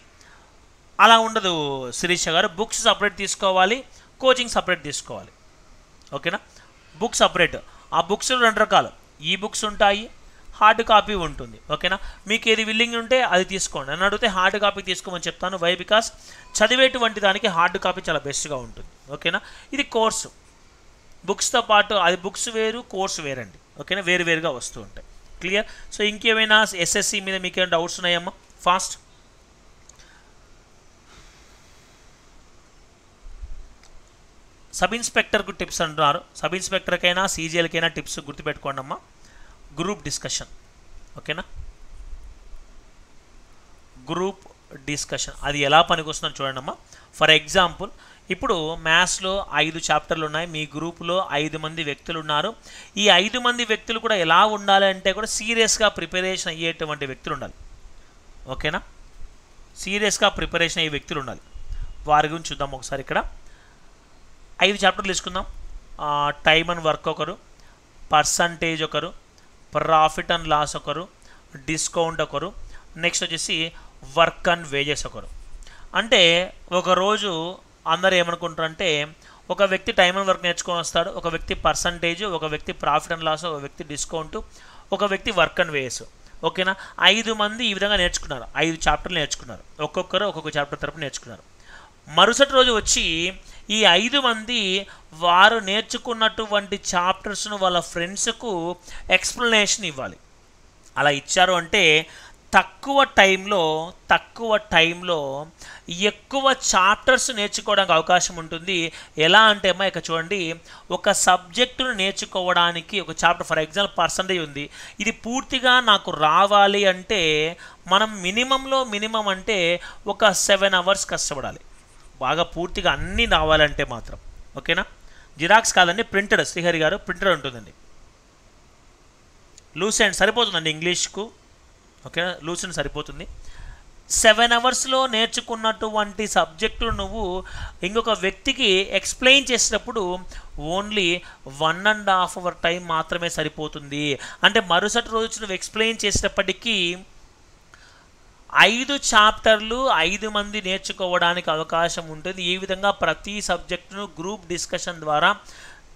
అలా ఉండదు శిరీష గారు బుక్స్ సపరేట్ తీసుకోవాలి కోచింగ్ సపరేట్ తీసుకోవాలి ఓకేనా బుక్స్ సపరేట్ ఆ బుక్స్ రెండు రకాలు ఈ బుక్స్ ఉంటాయి హార్డ్ కాపీ ఉంటుంది ఓకేనా మీకు ఏది విల్లింగ్ ఉంటే అది తీసుకోండి అని అడిగితే హార్డ్ కాపీ తీసుకోమని చెప్తాను వై బికాస్ చదివేటువంటి దానికి హార్డ్ కాపీ చాలా బెస్ట్గా ఉంటుంది ఓకేనా ఇది కోర్సు బుక్స్తో పాటు అది బుక్స్ వేరు కోర్సు వేరండి ఓకేనా వేరుగా వస్తూ ఉంటాయి క్లియర్ సో ఇంకేమైనా ఎస్ఎస్సి మీద మీకు ఏమైనా డౌట్స్ ఉన్నాయమ్మా ఫాస్ట్ సబ్ ఇన్స్పెక్టర్కు టిప్స్ అంటున్నారు సబ్ ఇన్స్పెక్టర్కైనా సీజీఎల్కైనా టిప్స్ గుర్తుపెట్టుకోండి అమ్మా గ్రూప్ డిస్కషన్ ఓకేనా గ్రూప్ డిస్కషన్ అది ఎలా పనికొస్తుందో చూడండి అమ్మా ఫర్ ఎగ్జాంపుల్ ఇప్పుడు మ్యాథ్స్లో ఐదు చాప్టర్లు ఉన్నాయి మీ గ్రూప్లో ఐదు మంది వ్యక్తులు ఉన్నారు ఈ ఐదు మంది వ్యక్తులు కూడా ఎలా ఉండాలి అంటే కూడా సీరియస్గా ప్రిపరేషన్ అయ్యేటువంటి వ్యక్తులు ఉండాలి ఓకేనా సీరియస్గా ప్రిపరేషన్ అయ్యే వ్యక్తులు ఉండాలి వారి గురించి చూద్దాం ఒకసారి ఇక్కడ ఐదు చాప్టర్లు తీసుకుందాం టైమ్ అండ్ వర్క్ ఒకరు పర్సంటేజ్ ఒకరు ప్రాఫిట్ అండ్ లాస్ ఒకరు డిస్కౌంట్ ఒకరు నెక్స్ట్ వచ్చేసి వర్క్ అండ్ వేజెస్ ఒకరు అంటే ఒకరోజు అందరూ ఏమనుకుంటారంటే ఒక వ్యక్తి టైం అండ్ వర్క్ నేర్చుకొని వస్తాడు ఒక వ్యక్తి పర్సంటేజ్ ఒక వ్యక్తి ప్రాఫిట్ అండ్ లాస్ ఒక వ్యక్తి డిస్కౌంట్ ఒక వ్యక్తి వర్క్ అండ్ వేస్ ఓకేనా ఐదు మంది ఈ విధంగా నేర్చుకున్నారు ఐదు చాప్టర్లు నేర్చుకున్నారు ఒక్కొక్కరు ఒక్కొక్క చాప్టర్ తరపు నేర్చుకున్నారు మరుసటి రోజు వచ్చి ఈ ఐదు మంది వారు నేర్చుకున్నటువంటి చాప్టర్స్ను వాళ్ళ ఫ్రెండ్స్కు ఎక్స్ప్లెనేషన్ ఇవ్వాలి అలా ఇచ్చారు అంటే తక్కువ టైంలో తక్కువ టైంలో ఎక్కువ చాప్టర్స్ నేర్చుకోవడానికి అవకాశం ఉంటుంది ఎలా అంటే అమ్మా ఇక చూడండి ఒక సబ్జెక్టును నేర్చుకోవడానికి ఒక చాప్టర్ ఫర్ ఎగ్జాంపుల్ పర్సంటేజ్ ఉంది ఇది పూర్తిగా నాకు రావాలి అంటే మనం మినిమంలో మినిమం అంటే ఒక సెవెన్ అవర్స్ కష్టపడాలి బాగా పూర్తిగా అన్నీ రావాలంటే మాత్రం ఓకేనా జిరాక్స్ కాదండి ప్రింటర్ శ్రీహరి గారు ప్రింటర్ ఉంటుందండి లూసెండ్ సరిపోతుందండి ఇంగ్లీష్కు ఓకే లూసిన్ సరిపోతుంది సెవెన్ అవర్స్లో నేర్చుకున్నటువంటి సబ్జెక్టు నువ్వు ఇంకొక వ్యక్తికి ఎక్స్ప్లెయిన్ చేసినప్పుడు only one and half hour time మాత్రమే సరిపోతుంది అంటే మరుసటి రోజు నువ్వు ఎక్స్ప్లెయిన్ చేసినప్పటికీ ఐదు చాప్టర్లు ఐదు మంది నేర్చుకోవడానికి అవకాశం ఉంటుంది ఈ విధంగా ప్రతి సబ్జెక్టును గ్రూప్ డిస్కషన్ ద్వారా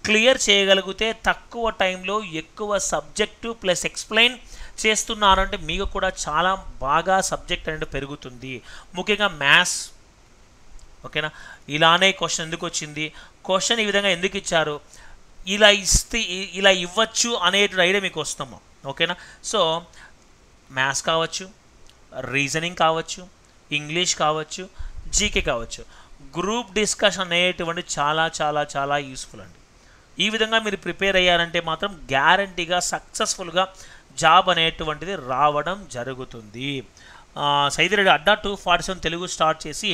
క్లియర్ చేయగలిగితే తక్కువ టైంలో ఎక్కువ సబ్జెక్టు ప్లస్ ఎక్స్ప్లెయిన్ చేస్తున్నారు అంటే మీకు కూడా చాలా బాగా సబ్జెక్ట్ అనేది పెరుగుతుంది ముఖ్యంగా మ్యాథ్స్ ఓకేనా ఇలానే క్వశ్చన్ ఎందుకు వచ్చింది క్వశ్చన్ ఈ విధంగా ఎందుకు ఇచ్చారు ఇలా ఇస్తే ఇలా ఇవ్వచ్చు అనేటువంటి ఐడియా మీకు వస్తాము ఓకేనా సో మ్యాథ్స్ కావచ్చు రీజనింగ్ కావచ్చు ఇంగ్లీష్ కావచ్చు జీకే కావచ్చు గ్రూప్ డిస్కషన్ అనేటువంటి చాలా చాలా చాలా యూస్ఫుల్ అండి ఈ విధంగా మీరు ప్రిపేర్ అయ్యారంటే మాత్రం గ్యారంటీగా సక్సెస్ఫుల్గా జాబ్ అనేటువంటిది రావడం జరుగుతుంది Saidireddy Adda two forty seven Telugu start చేసి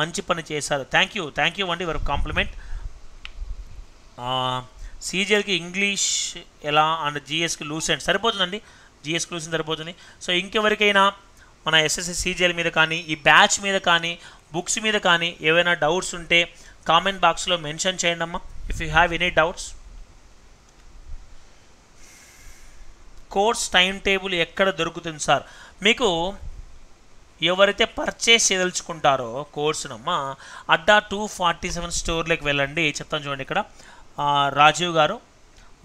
మంచి పని చేశారు థ్యాంక్ యూ థ్యాంక్ యూ అండి వారు కాంప్లిమెంట్ సీజీఎల్కి ఇంగ్లీష్ ఎలా అండ్ జిఎస్కి లూసెంట్ సరిపోతుందండి జిఎస్కి లూసెంట్ సరిపోతుంది సో ఇంకెవరికైనా మన ఎస్ఎస్ఎస్ సీజీఎల్ మీద కానీ ఈ బ్యాచ్ మీద కానీ బుక్స్ మీద కానీ ఏవైనా డౌట్స్ ఉంటే కామెంట్ బాక్స్లో మెన్షన్ చేయండి అమ్మా if you have any doubts course time table ఎక్కడ దొరుకుతుంది సార్ మీకు ఎవరైతే పర్చేస్ చేయదలుచుకుంటారో కోర్సునమ్మా అడ్డా టూ ఫార్టీ సెవెన్ స్టోర్లోకి వెళ్ళండి చెప్తాను చూడండి ఇక్కడ రాజీవ్ గారు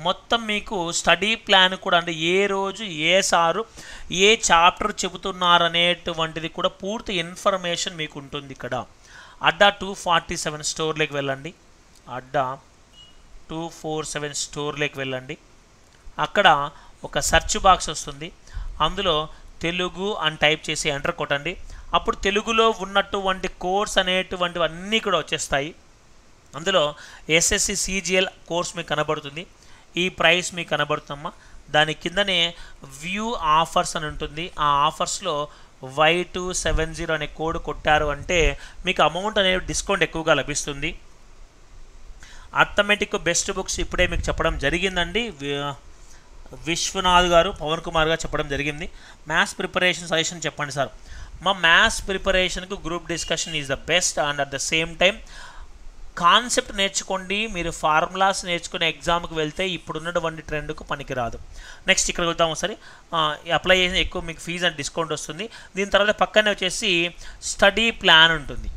మొత్తం మీకు స్టడీ ప్లాన్ కూడా అంటే ఏ రోజు ఏ సారు ఏ చాప్టర్ చెబుతున్నారనేటువంటిది కూడా పూర్తి ఇన్ఫర్మేషన్ మీకు ఉంటుంది ఇక్కడ అడ్డా టూ ఫార్టీ సెవెన్ స్టోర్లోకి వెళ్ళండి అడ్డా టూ ఫోర్ సెవెన్ స్టోర్లోకి వెళ్ళండి అక్కడ ఒక సర్చ్ బాక్స్ వస్తుంది అందులో తెలుగు అని టైప్ చేసి ఎంటర్ కొట్టండి అప్పుడు తెలుగులో ఉన్నటువంటి కోర్స్ అనేటువంటివి అన్నీ కూడా వచ్చేస్తాయి అందులో ఎస్ఎస్సి సిజిఎల్ కోర్స్ మీకు కనబడుతుంది ఈ ప్రైస్ మీకు కనబడుతుందమ్మా దాని కిందనే వ్యూ ఆఫర్స్ అని ఉంటుంది ఆ ఆఫర్స్లో వై టూ సెవెన్ జీరో అనే కోడ్ కొట్టారు అంటే మీకు అమౌంట్ అనేది డిస్కౌంట్ ఎక్కువగా లభిస్తుంది ఆటోమేటిక్ బెస్ట్ బుక్స్ ఇప్పుడే మీకు చెప్పడం జరిగిందండి విశ్వనాథ్ గారు పవన్ కుమార్ గారు చెప్పడం జరిగింది మ్యాథ్స్ ప్రిపరేషన్ సజెషన్ చెప్పండి సార్ మా మ్యాథ్స్ ప్రిపరేషన్కు group discussion is the best and at the same time concept నేర్చుకోండి మీరు ఫార్ములాస్ నేర్చుకునే ఎగ్జామ్కి వెళ్తే ఇప్పుడున్నటువంటి ట్రెండ్కు పనికిరాదు నెక్స్ట్ ఇక్కడ వెళ్తాము సరే అప్లై చేసిన ఎక్కువ మీకు ఫీజు అండ్ డిస్కౌంట్ వస్తుంది దీని తర్వాత పక్కనే వచ్చేసి స్టడీ ప్లాన్ ఉంటుంది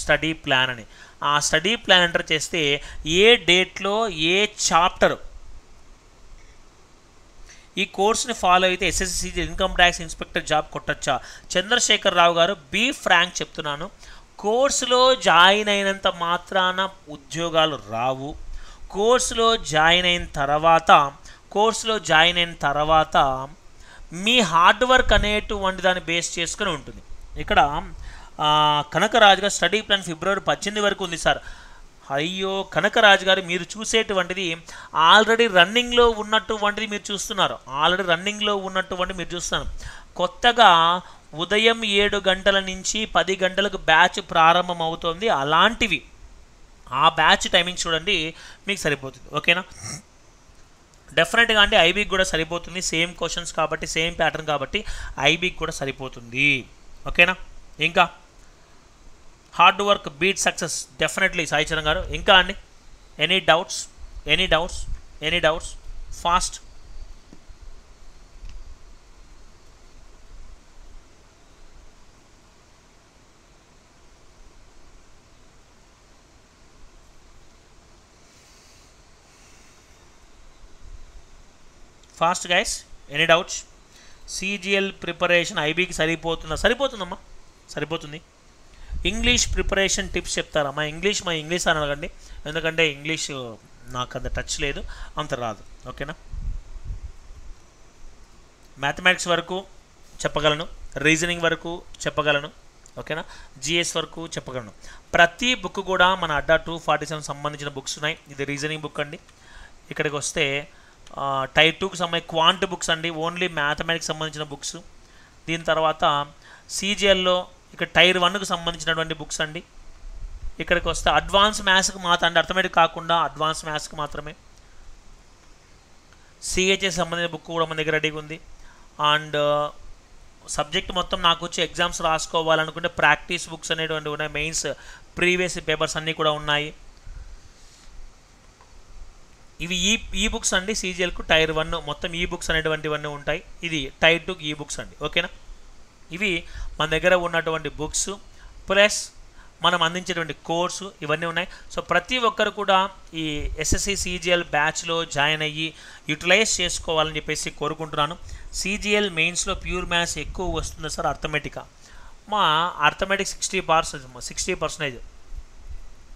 స్టడీ ప్లాన్ అని ఆ స్టడీ ప్లాన్ ఎంటర్ చేస్తే ఏ డేట్లో ఏ చాప్టర్ ఈ కోర్సుని ఫాలో అయితే SSC income tax inspector job కొట్టచ్చా చంద్రశేఖర్ రావు గారు బి ఫ్రాంక్ చెప్తున్నాను కోర్సులో జాయిన్ అయినంత మాత్రాన ఉద్యోగాలు రావు కోర్సులో జాయిన్ అయిన తర్వాత కోర్సులో జాయిన్ అయిన తర్వాత మీ హార్డ్ వర్క్ అనేటువంటి దాన్ని బేస్ చేసుకుని ఉంటుంది ఇక్కడ కనకరాజుగా స్టడీ ప్లాన్ ఫిబ్రవరి పద్దెనిమిది వరకు ఉంది సార్ అయ్యో కనకరాజు గారు మీరు చూసేటువంటిది ఆల్రెడీ రన్నింగ్లో ఉన్నటువంటిది మీరు చూస్తున్నారు ఆల్రెడీ రన్నింగ్లో ఉన్నటువంటి మీరు చూస్తున్నారు కొత్తగా ఉదయం ఏడు గంటల నుంచి పది గంటలకు బ్యాచ్ ప్రారంభం అవుతుంది అలాంటివి ఆ బ్యాచ్ టైమింగ్ చూడండి మీకు సరిపోతుంది ఓకేనా డెఫినెట్గా అంటే ఐబీకి కూడా సరిపోతుంది సేమ్ క్వశ్చన్స్ కాబట్టి సేమ్ ప్యాటర్న్ కాబట్టి ఐబీకి కూడా సరిపోతుంది ఓకేనా ఇంకా hard work beat success definitely Charan గారు ఇంకా అండి any doubts any doubts any doubts fast fast guys any doubts CGL preparation ఐబీకి సరిపోతుందా సరిపోతుందమ్మా సరిపోతుంది ఇంగ్లీష్ ప్రిపరేషన్ టిప్స్ చెప్తారా మా ఇంగ్లీష్ మా ఇంగ్లీష్ అని అడగండి ఎందుకంటే ఇంగ్లీష్ నాకు అంత టచ్ లేదు అంత రాదు ఓకేనా మ్యాథమెటిక్స్ వరకు చెప్పగలను రీజనింగ్ వరకు చెప్పగలను ఓకేనా జిఎస్ వరకు చెప్పగలను ప్రతి బుక్ కూడా మన అడ్డా టూ ఫార్టీ సెవెన్ సంబంధించిన బుక్స్ ఉన్నాయి ఇది రీజనింగ్ బుక్ అండి ఇక్కడికి వస్తే టైర్ టూకి సంబంధించి క్వాంట్ బుక్స్ అండి ఓన్లీ మ్యాథమెటిక్స్ సంబంధించిన బుక్స్ దీని తర్వాత సీజిఎల్లో ఇక్కడ టైర్ వన్కు సంబంధించినటువంటి బుక్స్ అండి ఇక్కడికి వస్తే అడ్వాన్స్ మ్యాథ్స్కి మాత్రం అండి అర్థమేటిక్ కాకుండా అడ్వాన్స్ మ్యాథ్స్కి మాత్రమే సిహెచ్ఏ సంబంధించిన బుక్ కూడా మన దగ్గర రెడీగా ఉంది అండ్ సబ్జెక్ట్ మొత్తం నాకు వచ్చి ఎగ్జామ్స్ రాసుకోవాలనుకుంటే ప్రాక్టీస్ బుక్స్ అనేటువంటి ఉన్నాయి మెయిన్స్ ప్రీవియస్ పేపర్స్ అన్నీ కూడా ఉన్నాయి ఇవి ఈ ఈ బుక్స్ అండి సీజీఎల్కు టైర్ వన్ మొత్తం ఈ బుక్స్ అనేటువంటివన్నీ ఉంటాయి ఇది టైర్ టూకి ఈ బుక్స్ అండి ఓకేనా ఇవి మన దగ్గర ఉన్నటువంటి బుక్స్ ప్లస్ మనం అందించేటువంటి కోర్సు ఇవన్నీ ఉన్నాయి సో ప్రతి ఒక్కరు కూడా ఈ ఎస్ఎస్సి సిజిఎల్ బ్యాచ్లో జాయిన్ అయ్యి యూటిలైజ్ చేసుకోవాలని చెప్పేసి కోరుకుంటున్నాను సిజిఎల్ మెయిన్స్లో ప్యూర్ మ్యాథ్స్ ఎక్కువ వస్తుంది సార్ అర్థమెటికా మా arithmetic sixty percent sixty percentage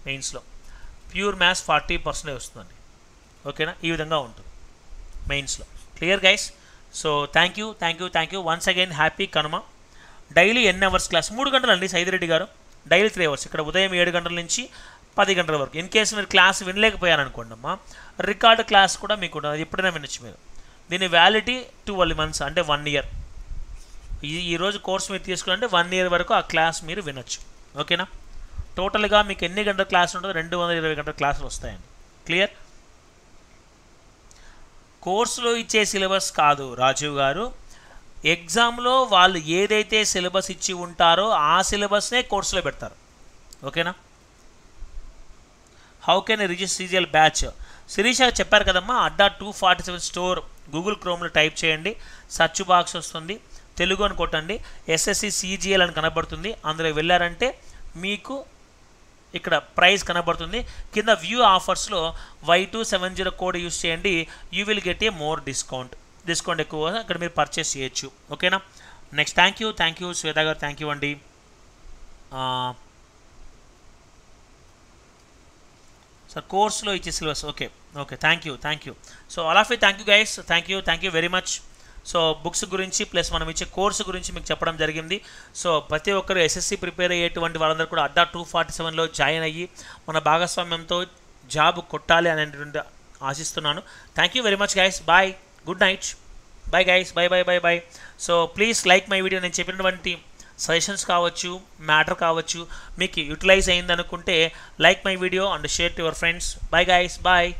మెయిన్స్లో ప్యూర్ మ్యాథ్స్ ఫార్టీ పర్సెంటేజ్ వస్తుందండి ఓకేనా ఈ విధంగా ఉంటుంది మెయిన్స్లో clear guys so thank you thank you thank you once again happy Kanuma daily ఎన్ అవర్స్ క్లాస్ మూడు గంటలు అండి సైదిరెడ్డి గారు డైలీ త్రీ అవర్స్ ఇక్కడ ఉదయం ఏడు గంటల నుంచి పది గంటల వరకు ఇన్ కేసు మీరు క్లాస్ వినలేకపోయారు అనుకోండి అమ్మా రికార్డ్ క్లాస్ కూడా మీకు అది ఎప్పుడైనా వినొచ్చు మీరు దీని వ్యాలిటీ ట్వెల్వ్ మంత్స్ అంటే వన్ ఇయర్ ఈ ఈరోజు కోర్స్ మీరు తీసుకున్నారంటే వన్ ఇయర్ వరకు ఆ క్లాస్ మీరు వినొచ్చు ఓకేనా టోటల్గా మీకు ఎన్ని గంటల క్లాస్ ఉంటుందో రెండు వందల ఇరవై గంటల క్లాసులు వస్తాయండి క్లియర్ కోర్సులో ఇచ్చే సిలబస్ కాదు రాజీవ్ గారు ఎగ్జామ్లో వాళ్ళు ఏదైతే సిలబస్ ఇచ్చి ఉంటారో ఆ సిలబస్నే కోర్సులో పెడతారు ఓకేనా how can register CGL batch Sirisha చెప్పారు కదమ్మా Adda two forty seven store Google క్రోమ్లో టైప్ చేయండి సర్చ్ బాక్స్ వస్తుంది తెలుగు అని కొట్టండి ఎస్ఎస్సి సిజిఎల్ అని కనబడుతుంది అందులో వెళ్ళారంటే మీకు ఇక్కడ ప్రైస్ కనబడుతుంది కింద వ్యూ ఆఫర్స్లో Y two seven zero code use చేయండి you will get a more discount discount ఎక్కువ అక్కడ మీరు పర్చేస్ చేయొచ్చు ఓకేనా next thank you thank you Shweta గారు థ్యాంక్ యూ అండి సార్ కోర్స్లో ఇచ్చే syllabus okay okay thank you thank you so all of thank you guys thank you thank you very much so books గురించి ప్లస్ మనం ఇచ్చే course గురించి మీకు చెప్పడం జరిగింది సో ప్రతి ఒక్కరు ఎస్ఎస్సి ప్రిపేర్ అయ్యేటువంటి వాళ్ళందరూ కూడా అడ్డా టూ ఫార్టీ సెవెన్లో జాయిన్ అయ్యి మన భాగస్వామ్యంతో జాబ్ కొట్టాలి అనేటువంటి ఆశిస్తున్నాను thank you very much guys bye good night bye guys bye bye bye bye so please like my video నేను చెప్పినటువంటి సజెషన్స్ కావచ్చు మ్యాటర్ కావచ్చు మీకు యూటిలైజ్ అయిందనుకుంటే like my video and share to your friends bye guys bye